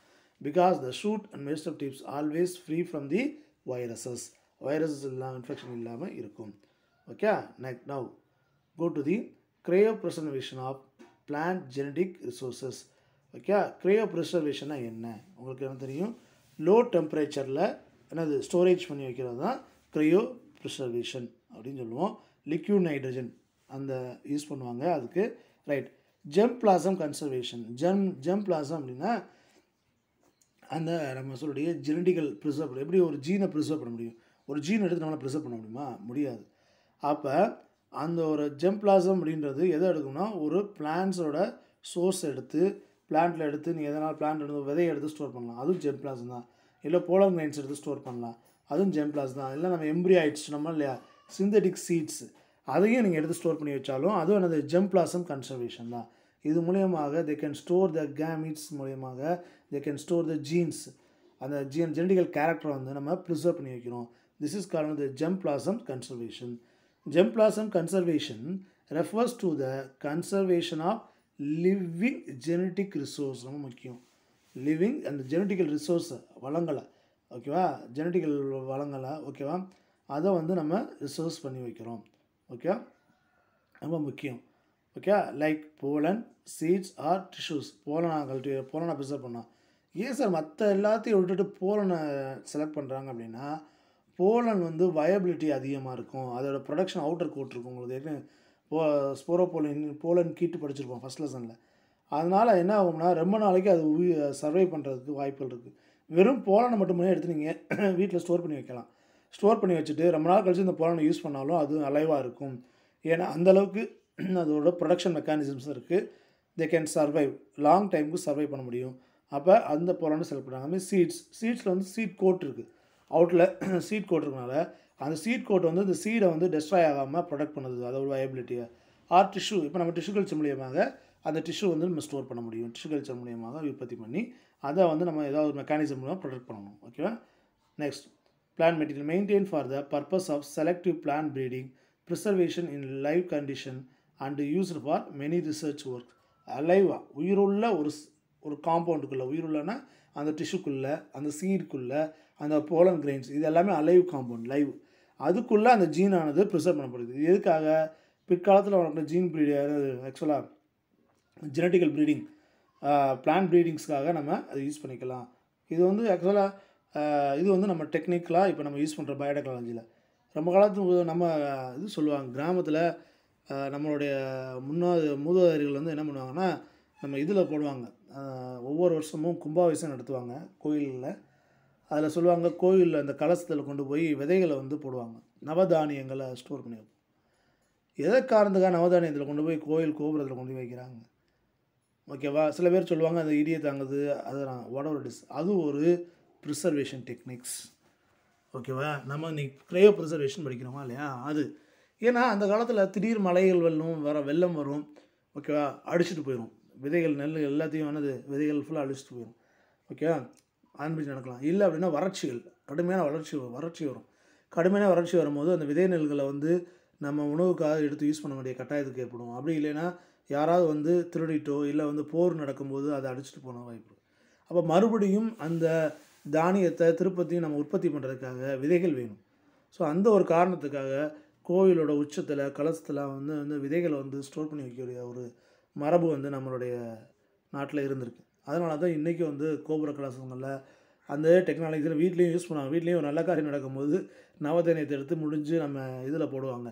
because the shoot and meristem tips always free from the viruses viruses இல்லாமல் இன்ஃபெக்ஷன் இல்லாமல் இருக்கும் okay next now go to the cryopreservation of plant genetic resources okay க்ரேயோ ப்ரிசர்வேஷனாக என்ன உங்களுக்கு என்ன தெரியும் லோ டெம்பரேச்சரில் என்னது ஸ்டோரேஜ் பண்ணி வைக்கிறது தான் க்ரையோ ப்ரிசர்வேஷன் அப்படின்னு சொல்லுவோம் லிக்யூட் நைட்ரஜன் அந்த யூஸ் பண்ணுவாங்க அதுக்கு right germplasm conservation germ germplasm அப்படின்னா அந்த நம்ம சொல்லுடைய ஜெனடிக்கல் ப்ரிசர்வ் எப்படி ஒரு ஜீனை ப்ரிசர்வ் பண்ண முடியும் ஒரு ஜீன் எடுத்து நம்மளால் ப்ரிசர்வ் பண்ண முடியுமா முடியாது அப்போ அந்த ஒரு ஜெம் பிளாசம் அப்படின்றது எதை எடுக்கணும்னா ஒரு பிளான்ஸோட சோர்ஸ் எடுத்து பிளான்ட்டில் எடுத்து நீங்கள் எதனால் பிளான்ட் எடுத்து விதையை எடுத்து ஸ்டோர் பண்ணலாம் அதுவும் ஜெம் பிளாசம் தான் இல்லை போலாங் கிரைன்ஸ் எடுத்து ஸ்டோர் பண்ணலாம் அதுவும் ஜெம்பிளாஸ் தான் இல்லை நம்ம எம்ப்ரி நம்ம இல்லையா சிந்தட்டிக் சீட்ஸ் அதையும் நீங்கள் எடுத்து ஸ்டோர் பண்ணி வச்சாலும் அதுவும் எனது ஜெம்பிளாசம் கன்சர்வேஷன் தான் இது மூலியமாக they can store the gametes மூலியமாக they can store the genes அந்த ஜீன் ஜெனடிக்கல் கேரக்டரை வந்து நம்ம ப்ரிசர்வ் பண்ணி வைக்கிறோம் this is call the germplasm conservation plasm conservation refers to the conservation of living genetic resource ரொம்ப முக்கியம் லிவிங் அந்த ஜெனட்டிக்கல் ரிசோர்ஸை வளங்களை ஓகேவா ஜெனட்டிக்கல் வளங்களை ஓகேவா அதை வந்து நம்ம ரிசோர்ஸ் பண்ணி வைக்கிறோம் ஓகே ரொம்ப முக்கியம் okay like pollen seeds or tissues போலனா கல்டி போலனை ப்ரிசர்வ் பண்ணோம் ஏன் சார் மற்ற எல்லாத்தையும் விட்டுட்டு போலனை செலக்ட் பண்ணுறாங்க அப்படின்னா போலன் வந்து வயபிலிட்டி அதிகமாக இருக்கும் அதோடய ப்ரொடக்ஷன் அவுட்டர் கோட் இருக்கும் உங்களுக்கு போ போலன் போலன் கீட்டு படிச்சிருப்போம் ஃபஸ்ட் லெசனில் அதனால் என்ன ஆகும்னா ரொம்ப நாளைக்கு அது உயிர் சர்வை பண்ணுறதுக்கு வாய்ப்புகள் இருக்குது வெறும் போலனை மட்டுமே எடுத்து நீங்கள் வீட்டில் ஸ்டோர் பண்ணி வைக்கலாம் ஸ்டோர் பண்ணி வச்சுட்டு ரொம்ப நாள் கழித்து இந்த போலனை யூஸ் பண்ணாலும் அது அலைவாக இருக்கும் ஏன்னா அந்தளவுக்கு அதோட ப்ரொடக்ஷன் மெக்கானிசம்ஸ் இருக்குது தே கேன் சர்வைவ் லாங் டைமுக்கு சர்வை பண்ண முடியும் அப்போ அந்த போலன்னு செலக்ட் பண்ணுறாங்க மாதிரி சீட்ஸ் சீட்ஸில் வந்து சீட் கோட் இருக்குது அவுட்டில் சீட் கோட் இருக்கனால அந்த சீட் கோட் வந்து இந்த சீடை வந்து டெஸ்ட்ராய் ஆகாமல் ப்ரொடக்ட் பண்ணுது அதோட வயபிலிட்டியை ஆர் டிஷ்யூ இப்போ நம்ம டிஷ்யூ கல்ச்சர் மூலியமாக அந்த டிஷ்யூ வந்து நம்ம ஸ்டோர் பண்ண முடியும் டிஷ்யூ கல்ச்சர் மூலியமாக உற்பத்தி பண்ணி அதை வந்து நம்ம ஏதாவது ஒரு மெக்கானிசம் மூலமாக ப்ரொடெக்ட் பண்ணணும் ஓகேவா next plant material maintain for the purpose of selective plant breeding preservation in live condition and used for many research work அலைவாக உயிருள்ள ஒரு ஒரு காம்பவுண்டுக்குள்ளே உயிருள்ளன்னா அந்த டிஷ்யூக்குள்ளே அந்த சீடுக்குள்ளே அந்த போலன் கிரெயின்ஸ் இது எல்லாமே அலைவ் காம்பவுண்ட் லைவ் அதுக்குள்ளே அந்த ஜீனானது ப்ரிசர்வ் பண்ணப்படுது எதுக்காக பிற்காலத்தில் வளர்க்குற ஜீன் ப்ரீடியாவது ஆக்சுவலாக ஜெனட்டிக்கல் ப்ரீடிங் பிளான்ட் ப்ரீடிங்ஸ்க்காக நம்ம அதை யூஸ் பண்ணிக்கலாம் இது வந்து ஆக்சுவலாக uh, இது வந்து நம்ம டெக்னிக்கலாக இப்போ நம்ம யூஸ் பண்ணுற பயோடெக்னாலஜியில் ரொம்ப காலத்துக்கு நம்ம uh, இது சொல்லுவாங்க கிராமத்தில் uh, நம்மளுடைய முன்னாள் மூதாதாரிகள் வந்து என்ன பண்ணுவாங்கன்னா நம்ம இதில் போடுவாங்க ஒவ்வொரு வருஷமும் கும்பாபிஷம் நடத்துவாங்க கோயிலில் அதில் சொல்லுவாங்க கோயிலில் அந்த கலசத்தில் கொண்டு போய் விதைகளை வந்து போடுவாங்க நவதானியங்களை ஸ்டோர் பண்ணி வைப்போம் எதை காரணத்துக்காக நவதானியத்தில் கொண்டு போய் கோயில் கோபுரத்தில் கொண்டு போய் வைக்கிறாங்க ஓகேவா சில பேர் சொல்லுவாங்க அந்த இடியை தாங்குது அது நான் எவர் இட் இஸ் அது ஒரு ப்ரிசர்வேஷன் டெக்னிக்ஸ் ஓகேவா நம்ம இன்னைக்கு க்ரையோ ப்ரிசர்வேஷன் படிக்கிறோமா இல்லையா அது ஏன்னா அந்த காலத்தில் திடீர் மலைகள் வெள்ளம் வர வெள்ளம் வரும் ஓகேவா அடிச்சுட்டு போயிடும் விதைகள் நெல் எல்லாத்தையும் ஆனது விதைகள் ஃபுல்லாக அழிச்சிட்டு போயிடும் ஓகேவா ஆரம்பிச்சு நடக்கலாம் இல்லை அப்படின்னா வறட்சிகள் கடுமையான வளர்ச்சி வறட்சி வரும் கடுமையான வறட்சி வரும்போது அந்த விதை நெல்களை வந்து நம்ம உணவுக்காக எடுத்து யூஸ் பண்ண வேண்டிய கட்டாயத்துக்கு ஏற்படும் அப்படி இல்லைன்னா யாராவது வந்து திருடிட்டோ இல்லை வந்து போர் நடக்கும்போது அதை அடிச்சுட்டு போன வாய்ப்பு அப்போ மறுபடியும் அந்த தானியத்தை திருப்பத்தியும் நம்ம உற்பத்தி பண்ணுறதுக்காக விதைகள் வேணும் ஸோ அந்த ஒரு காரணத்துக்காக கோவிலோட உச்சத்தில் கலசத்தில் வந்து வந்து விதைகளை வந்து ஸ்டோர் பண்ணி வைக்கக்கூடிய ஒரு மரபு வந்து நம்மளுடைய நாட்டில் இருந்திருக்கு அதனால தான் இன்றைக்கி வந்து கோபுர கலசங்களில் அந்த டெக்னாலஜியில் வீட்லேயும் யூஸ் பண்ணுவாங்க வீட்லேயும் ஒரு நல்ல காரியம் நடக்கும்போது நவதேனியத்தை எடுத்து முடிஞ்சு நம்ம இதில் போடுவாங்க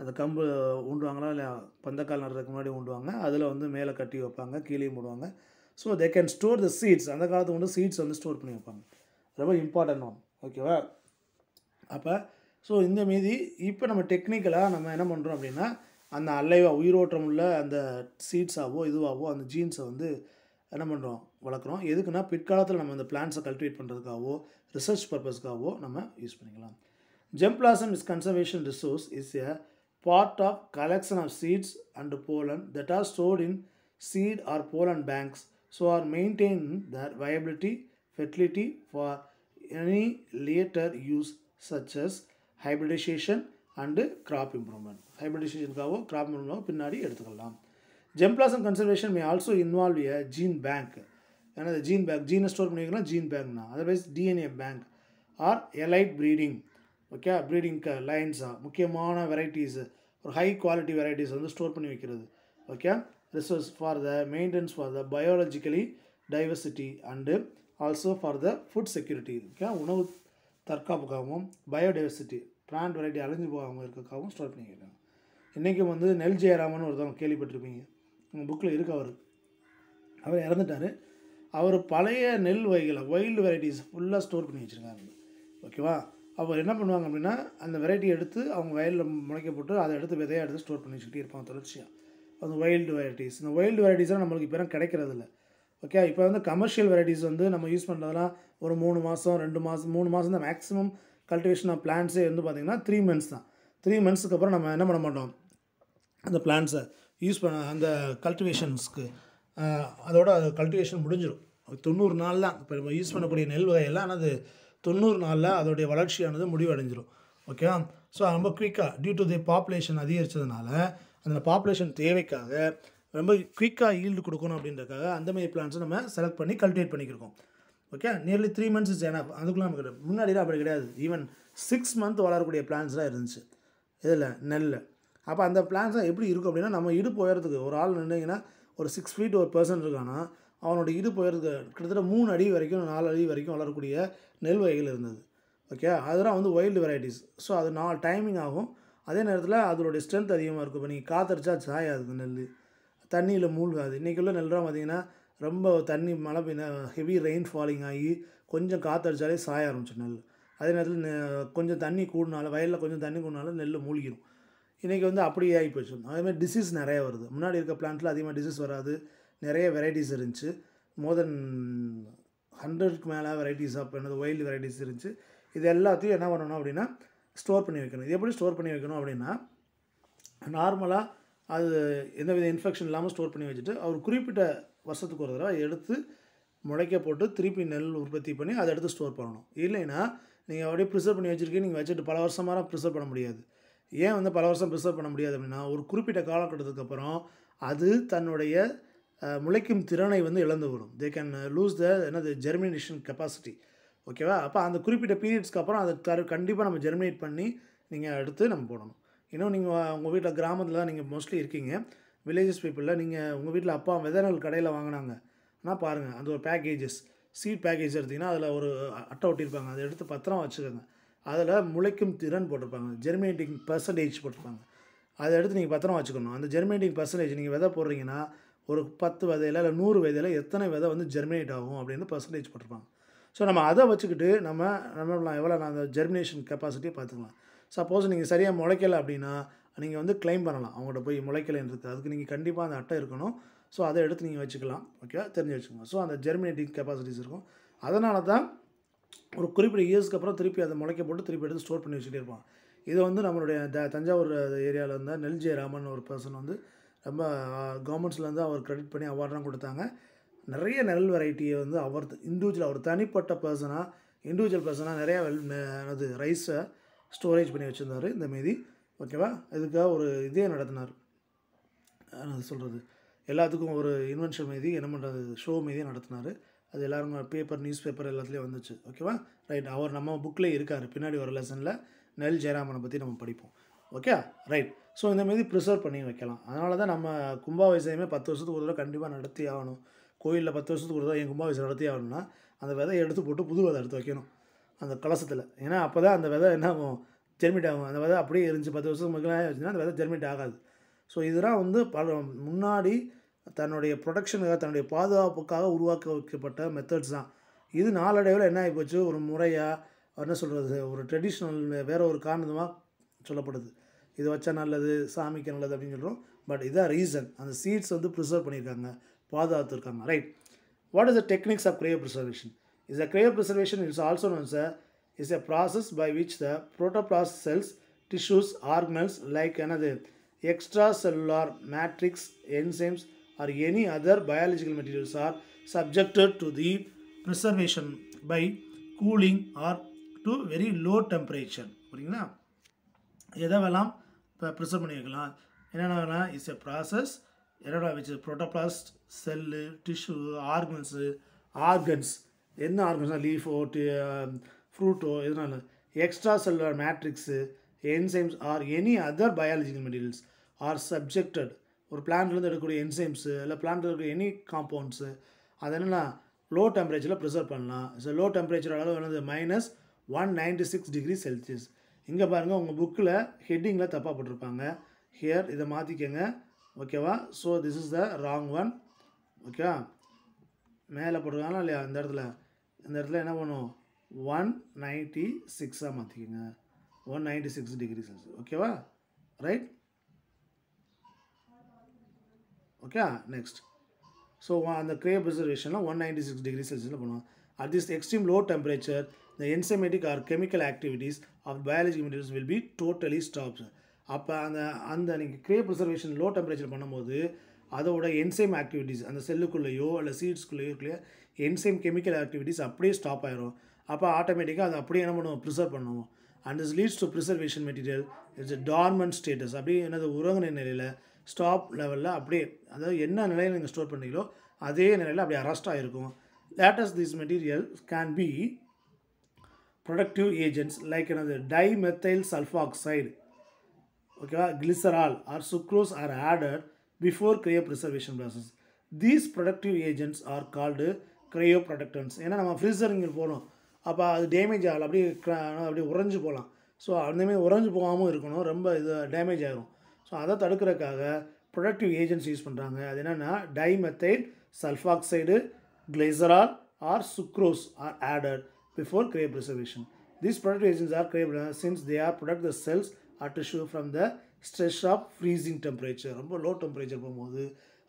அந்த கம்பு ஊண்டுவாங்களா இல்லை பந்தக்கால் நடுறதுக்கு முன்னாடி ஊண்டுவாங்க அதில் வந்து மேலே கட்டி வைப்பாங்க கீழே மூடுவாங்க so they can store the seeds அந்த காலத்து வந்து சீட்ஸ் வந்து ஸ்டோர் பண்ணி வைப்பாங்க ரொம்ப இம்பார்ட்டன்ட் ஒன் ஓகேவா அப்போ ஸோ இந்த மீதி இப்போ நம்ம டெக்னிக்கலாக நம்ம என்ன பண்ணுறோம் அப்படின்னா அந்த அலைவா உயிரோட்டம் உள்ள அந்த சீட்ஸாவோ இதுவாகவோ அந்த ஜீன்ஸை வந்து என்ன பண்ணுறோம் வளர்க்குறோம் எதுக்குன்னா பிற்காலத்தில் நம்ம அந்த பிளான்ஸை கல்டிவேட் பண்ணுறதுக்காகவோ ரிசர்ச் பர்பஸ்க்காகவோ நம்ம யூஸ் பண்ணிக்கலாம் germplasm is conservation resource is a part of collection of seeds and pollen that are stored in seed or pollen banks so are maintaining their viability, fertility for any later use such as hybridization and crop improvement ஹைபிரிடிசேஷனுக்காகவோ crop இம்ப்ரூவ்மெண்ட்டாக பின்னாடி எடுத்துக்கலாம் germplasm conservation may also involve a gene bank ஏன்னா gene bank ஜீனை store பண்ணி வைக்கலாம் gene பேங்க்னா otherwise DNA bank or elite breeding okay breeding க லைன்ஸாக முக்கியமான வெரைட்டிஸு ஒரு ஹை குவாலிட்டி வெரைட்டிஸ் வந்து ஸ்டோர் பண்ணி வைக்கிறது okay resource for the maintenance for the biologically diversity and also for the food security okay உணவு தற்காப்புக்காகவும் பயோடைவர்சிட்டி பிராண்ட் வெரைட்டி அழிஞ்சு போகாமல் இருக்கக்காகவும் ஸ்டோர் பண்ணி வைக்கிறாங்க இன்றைக்கி வந்து நெல் ஜெயராமன் ஒருத்தவங்க கேள்விப்பட்டிருப்பீங்க உங்கள் புக்கில் இருக்கு அவர் அவர் இறந்துட்டார் அவர் பழைய நெல் வகைகளை வைல்டு வெரைட்டிஸ் ஃபுல்லாக ஸ்டோர் பண்ணி வச்சுருக்காங்க ஓகேவா அவங்க என்ன பண்ணுவாங்க அப்படின்னா அந்த வெரைட்டி எடுத்து அவங்க வயலில் முளைக்க போட்டு அதை எடுத்து விதையாக எடுத்து ஸ்டோர் பண்ணி வச்சுக்கிட்டே இருப்பாங்க தொடர்ச்சியாக அந்த வைல்டு வெரைட்டிஸ் இந்த வைல்டு வெரைட்டிஸ்லாம் நம்மளுக்கு இப்போ கிடைக்கிறது இல்லை ஓகே இப்போ வந்து கமர்ஷியல் வெரைட்டிஸ் வந்து நம்ம யூஸ் பண்ணுறதுலாம் ஒரு மூணு மாதம் ரெண்டு மாதம் மூணு மாதம் தான் மேக்ஸிமம் கல்டிவேஷன் ஆஃப் பிளான்ஸே வந்து பார்த்திங்கன்னா த்ரீ மந்த்ஸ் தான் த்ரீ மந்த்ஸுக்கு அப்புறம் நம்ம என்ன பண்ண மாட்டோம் அந்த பிளான்ஸை யூஸ் பண்ண அந்த கல்டிவேஷன்ஸ்க்கு அதோட கல்டிவேஷன் முடிஞ்சிடும் தொண்ணூறு நாள் தான் இப்போ நம்ம யூஸ் பண்ணக்கூடிய நெல் வகையெல்லாம் ஆனால் அது தொண்ணூறு நாளில் அதோடைய வளர்ச்சியானது முடிவடைஞ்சிடும் ஓகே ஸோ ரொம்ப குயிக்காக டியூ டு தி பாப்புலேஷன் அதிகரித்ததுனால அந்த பாப்புலேஷன் தேவைக்காக ரொம்ப குயிக்காக ஈல்டு கொடுக்கணும் அப்படின்றக்காக அந்த மாதிரி பிளான்ஸை நம்ம செலக்ட் பண்ணி கல்டிவேட் பண்ணிக்கிருக்கோம் okay nearly three months is enough அதுக்குள்ளே நமக்கு முன்னாடிலாம் அப்படி கிடையாது ஈவன் சிக்ஸ் மந்த் வளரக்கூடிய பிளான்ஸ்லாம் இருந்துச்சு இதில் நெல் அப்போ அந்த பிளான்ஸ்லாம் எப்படி இருக்கும் அப்படின்னா நம்ம இடுப்பு உயரத்துக்கு ஒரு ஆள் நின்றுங்கன்னா ஒரு சிக்ஸ் ஃபீட் ஒரு பர்சன் இருக்கான்னா அவனோட இடுப்பு உயரத்துக்கு கிட்டத்தட்ட மூணு அடி வரைக்கும் நாலு அடி வரைக்கும் வளரக்கூடிய நெல் வகைகள் இருந்தது ஓகே அதெல்லாம் வந்து ஒயில்டு வெரைட்டிஸ் ஸோ அது நாலு டைமிங் ஆகும் அதே நேரத்தில் அதனுடைய ஸ்ட்ரென்த் அதிகமாக இருக்கும் இப்போ நீங்கள் காத்தரிச்சா சாயாது நெல் தண்ணியில் மூழ்காது இன்றைக்கி உள்ள நெல்லாம் பார்த்திங்கன்னா ரொம்ப தண்ணி மழை பெய்ய ஹெவி ரெயின் ஃபாலிங் ஆகி கொஞ்சம் காற்றடிச்சாலே சாய ஆரம்பிச்சு நெல் அதே நேரத்தில் கொஞ்சம் தண்ணி கூடினாலும் வயலில் கொஞ்சம் தண்ணி கூடினாலும் நெல் மூழ்கிடும் இன்றைக்கி வந்து அப்படியே ஆகி போயிடுச்சு அதுமாதிரி டிசீஸ் நிறையா வருது முன்னாடி இருக்க பிளான்ட்டில் அதிகமாக டிசீஸ் வராது நிறைய வெரைட்டிஸ் இருந்துச்சு மோர் தென் ஹண்ட்ரடுக்கு மேலே வெரைட்டிஸ் ஆஃப் என்னது ஒயில்டு வெரைட்டிஸ் இருந்துச்சு இது எல்லாத்தையும் என்ன பண்ணணும் அப்படின்னா ஸ்டோர் பண்ணி வைக்கணும் இது எப்படி ஸ்டோர் பண்ணி வைக்கணும் அப்படின்னா நார்மலாக அது எந்த வித இன்ஃபெக்ஷன் இல்லாமல் ஸ்டோர் பண்ணி வச்சுட்டு அவர் குறிப்பிட்ட வருஷத்துக்கு ஒரு தடவை எடுத்து முளைக்க போட்டு திருப்பி நெல் உற்பத்தி பண்ணி அதை எடுத்து ஸ்டோர் பண்ணணும் இல்லைன்னா நீங்கள் அப்படியே ப்ரிசர்வ் பண்ணி வச்சுருக்கீங்க நீங்கள் வச்சுட்டு பல வருஷமாக ப்ரிசர்வ் பண்ண முடியாது ஏன் வந்து பல வருஷம் ப்ரிசர்வ் பண்ண முடியாது அப்படின்னா ஒரு குறிப்பிட்ட காலக்கட்டத்துக்கு அப்புறம் அது தன்னுடைய முளைக்கும் திறனை வந்து இழந்து வரும் தே கேன் லூஸ் த என்னது ஜெர்மினேஷன் கெப்பாசிட்டி ஓகேவா அப்போ அந்த குறிப்பிட்ட பீரியட்ஸ்க்கு அப்புறம் அதை தர கண்டிப்பாக நம்ம ஜெர்மினேட் பண்ணி நீங்கள் எடுத்து நம்ம போடணும் இன்னும் நீங்கள் உங்கள் வீட்டில் கிராமத்தில் தான் நீங்கள் மோஸ்ட்லி இருக்கீங்க வில்லேஜஸ் பீப்புளில் நீங்கள் உங்கள் வீட்டில் அப்பா விதை கடையில் வாங்கினாங்க ஆனால் பாருங்கள் அந்த ஒரு பேக்கேஜஸ் சீட் பேக்கேஜ் எடுத்திங்கன்னா அதில் ஒரு அட்டை ஒட்டியிருப்பாங்க அதை எடுத்து பத்திரம் வச்சுக்கோங்க அதில் முளைக்கும் திறன் போட்டிருப்பாங்க ஜெர்மினேட்டிங் பர்சன்டேஜ் போட்டிருப்பாங்க அதை எடுத்து நீங்கள் பத்திரம் வச்சுக்கணும் அந்த ஜெர்மினேட்டிங் பர்சன்டேஜ் நீங்கள் விதை போடுறீங்கன்னா ஒரு பத்து விதையில் இல்லை நூறு விதையில் எத்தனை விதை வந்து ஜெர்மினேட் ஆகும் அப்படின்னு பர்சன்டேஜ் போட்டிருப்பாங்க ஸோ நம்ம அதை வச்சுக்கிட்டு நம்ம நம்ம எவ்வளோ நான் அந்த ஜெர்மினேஷன் கெப்பாசிட்டியை பார்த்துக்கலாம் சப்போஸ் நீங்கள் சரியாக முளைக்கலை அப்படின்னா நீங்கள் வந்து கிளைம் பண்ணலாம் அவங்கள்ட்ட போய் முளைக்கலைன்றது அதுக்கு நீங்கள் கண்டிப்பாக அந்த அட்டை இருக்கணும் ஸோ அதை எடுத்து நீங்கள் வச்சுக்கலாம் ஓகே தெரிஞ்சு வச்சுக்கோங்க ஸோ அந்த ஜெர்மினேட்டிங் கெப்பாசிட்டிஸ் இருக்கும் அதனால தான் ஒரு குறிப்பிட்ட இயர்ஸ்க்கு அப்புறம் திருப்பி அதை முளைக்க போட்டு திருப்பி எடுத்து ஸ்டோர் பண்ணி வச்சுட்டே இருப்பான் இதை வந்து நம்மளுடைய த தஞ்சாவூர் ஏரியாவில் இருந்தால் நெல்ஜே ராமன் ஒரு பர்சன் வந்து ரொம்ப கவர்மெண்ட்ஸ்லேருந்து அவர் க்ரெடிட் பண்ணி அவார்ட்லாம் கொடுத்தாங்க நிறைய நெல் வெரைட்டியை வந்து அவர் இண்டிவிஜுவல் அவர் தனிப்பட்ட பர்சனாக இண்டிவிஜுவல் பர்சனாக நிறையா வெல் அது ரைஸை ஸ்டோரேஜ் பண்ணி வச்சுருந்தார் இந்த மீதி ஓகேவா இதுக்காக ஒரு இதே நடத்தினார் சொல்கிறது எல்லாத்துக்கும் ஒரு இன்வென்ஷன் மீதி என்ன பண்ணுறது ஷோ மீதியே நடத்தினார் அது எல்லோரும் பேப்பர் நியூஸ் பேப்பர் எல்லாத்துலேயும் வந்துச்சு ஓகேவா ரைட் அவர் நம்ம புக்கில் இருக்கார் பின்னாடி ஒரு லெசனில் நெல் ஜெயராமனை பற்றி நம்ம படிப்போம் ஓகே ரைட் ஸோ இந்த மாரி ப்ரிசர்வ் பண்ணி வைக்கலாம் அதனால தான் நம்ம கும்பாபிஷேகமே பத்து வருஷத்துக்கு ஒரு தடவை கண்டிப்பாக நடத்தி ஆகணும் கோயிலில் பத்து வருஷத்துக்கு ஒரு தடவை என் கும்பாபிஷேகம் நடத்தி ஆகணும்னா அந்த விதை எடுத்து போட்டு புது விதை எடுத்து வைக்கணும் அந்த கலசத்தில் ஏன்னா அப்போ தான் அந்த விதை என்ன ஆகும் ஜெர்மிட் ஆகும் அந்த விதை அப்படியே இருந்துச்சு பத்து வருஷத்துக்கு முக்கியம் வச்சுன்னா அந்த விதை ஜெர்மிட் ஆகாது ஸோ இதெல்லாம் வந்து பல முன்னாடி தன்னுடைய ப்ரொடக்ஷனுக்காக தன்னுடைய பாதுகாப்புக்காக உருவாக்க வைக்கப்பட்ட மெத்தட்ஸ் தான் இது நாளடைவில் என்ன ஆகி போச்சு ஒரு முறையாக என்ன சொல்கிறது ஒரு ட்ரெடிஷ்னல் வேறு ஒரு காரணமாக சொல்லப்படுது இது வச்சா நல்லது சாமிக்கு நல்லது அப்படின்னு சொல்கிறோம் பட் இதான் ரீசன் அந்த சீட்ஸ் வந்து ப்ரிசர்வ் பண்ணியிருக்காங்க பாதுகாத்துருக்காங்க right what is the techniques of cryopreservation is the cryopreservation is also known a is a process by which the protoplast cells tissues organelles like எனது extra cellular matrix enzymes or any other biological materials are subjected to the preservation by cooling or to very low temperature புரியுங்களா எதை வேணாம் இப்போ preserve பண்ணி வைக்கலாம் என்னென்ன it's a process என்னடா வச்சு protoplast cell tissue organs organs என்ன ஆர்கன்ஸ்னால் லீஃபோ டி ஃப்ரூட்டோ எதுனால extra cellular matrix enzymes or any other biological materials are subjected ஒரு பிளான்ட்லேருந்து எடுக்கக்கூடிய என்சைம்ஸு இல்லை பிளான்ட்டில் இருக்கக்கூடிய எனி காம்பவுண்ட்ஸு அது என்னென்னா லோ டெம்பரேச்சரில் ப்ரிசர்வ் பண்ணலாம் ஸோ லோ டெம்பரேச்சர் அளவு என்னது minus one ninety six degree Celsius இங்கே பாருங்கள் உங்கள் புக்கில் ஹெட்டிங்கில் தப்பாக போட்டிருப்பாங்க ஹியர் இதை மாற்றிக்கங்க ஓகேவா so this is the wrong one ஓகேவா மேலே போட்டிருக்காங்களா இல்லையா இந்த இடத்துல இந்த இடத்துல என்ன பண்ணும் ஒன் நைன்ட்டி சிக்ஸாக மாற்றிக்கோங்க one ninety six degree Celsius ஓகேவா ரைட் ஓகே நெக்ஸ்ட் ஸோ அந்த கிரே ப்ரிசர்வேஷனில் ஒன் நைன்ட்டி சிக்ஸ் டிகிரி செல்சியஸில் பண்ணுவோம் at this extreme low temperature the enzymatic or chemical activities of biological materials will be totally stopped அப்போ அந்த அந்த நீங்கள் கிரே ப்ரிசர்வேஷன் லோ டெம்பரேச்சர் பண்ணும்போது அதோட என்சைம் ஆக்டிவிட்டீஸ் அந்த செல்லுக்குள்ளேயோ இல்லை சீட்ஸ்குள்ளேயோ இருக்குல்லையோ என்சைம் கெமிக்கல் ஆக்டிவிட்டீஸ் அப்படியே ஸ்டாப் ஆயிரும் அப்போ ஆட்டோமேட்டிக்காக அதை அப்படியே என்ன பண்ணுவோம் ப்ரிசர்வ் பண்ணுவோம் and is leads to preservation material it's dormant status அப்படியே என்னது உறங்கின நிலையில் ஸ்டாப் லெவலில் அப்படியே அதாவது என்ன நிலையில் நீங்கள் ஸ்டோர் பண்ணீங்களோ அதே நிலையில் அப்படியே அரெஸ்ட் ஆகிருக்கும் latest this material can be protective agents like எனது டைமெத்தைல் சல்ஃபாக்சைடு ஓகேவா glycerol or sucrose are added before cryopreservation process these protective agents are called cryoprotectants ஏன்னா நம்ம ஃப்ரீசரிங் போகணும் அப்போ அது டேமேஜ் ஆகலை அப்படியே அப்படியே உறைஞ்சி போகலாம் ஸோ அந்தமாதிரி உறைஞ்சி போகாமல் இருக்கணும் ரொம்ப இது டேமேஜ் ஆகிரும் ஸோ அதை தடுக்கிறதுக்காக ப்ரொடக்டிவ் ஏஜென்ட்ஸ் யூஸ் பண்ணுறாங்க அது என்னென்னா dimethyl sulfoxide glycerol or sucrose are added before cryopreservation. preservation. These product agents are cryopreserved since they are product the cells are tissue from the stress of freezing temperature ரொம்ப low temperature போகும்போது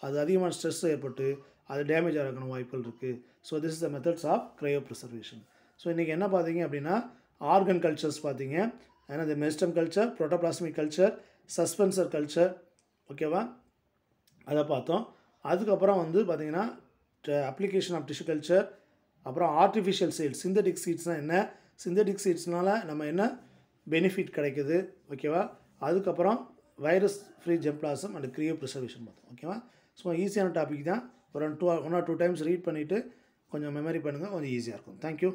அது அதிகமான stress ஏற்பட்டு அது damage ஆகணும் வாய்ப்புகள் இருக்குது so this is the methods of cryopreservation so இன்றைக்கி என்ன பார்த்தீங்க அப்படின்னா ஆர்கன் கல்ச்சர்ஸ் பார்த்தீங்க ஏன்னா இந்த meristem culture protoplasmic culture suspension culture ஓகேவா அதை பார்த்தோம் அதுக்கப்புறம் வந்து பார்த்திங்கன்னா அப்ளிகேஷன் ஆஃப் டிஷ்யூ கல்ச்சர் அப்புறம் ஆர்டிஃபிஷியல் சீட்ஸ் சிந்தட்டிக் சீட்ஸ்னால் என்ன சிந்தட்டிக் சீட்ஸ்னால் நம்ம என்ன பெனிஃபிட் கிடைக்குது ஓகேவா அதுக்கப்புறம் virus free germplasm and cryopreservation பார்த்தோம் ஓகேவா ஸோ ஈஸியான டாபிக் தான் ஒரு two one or two times read பண்ணிவிட்டு கொஞ்சம் மெமரி பண்ணுங்கள் கொஞ்சம் ஈஸியாக இருக்கும் தேங்க்யூ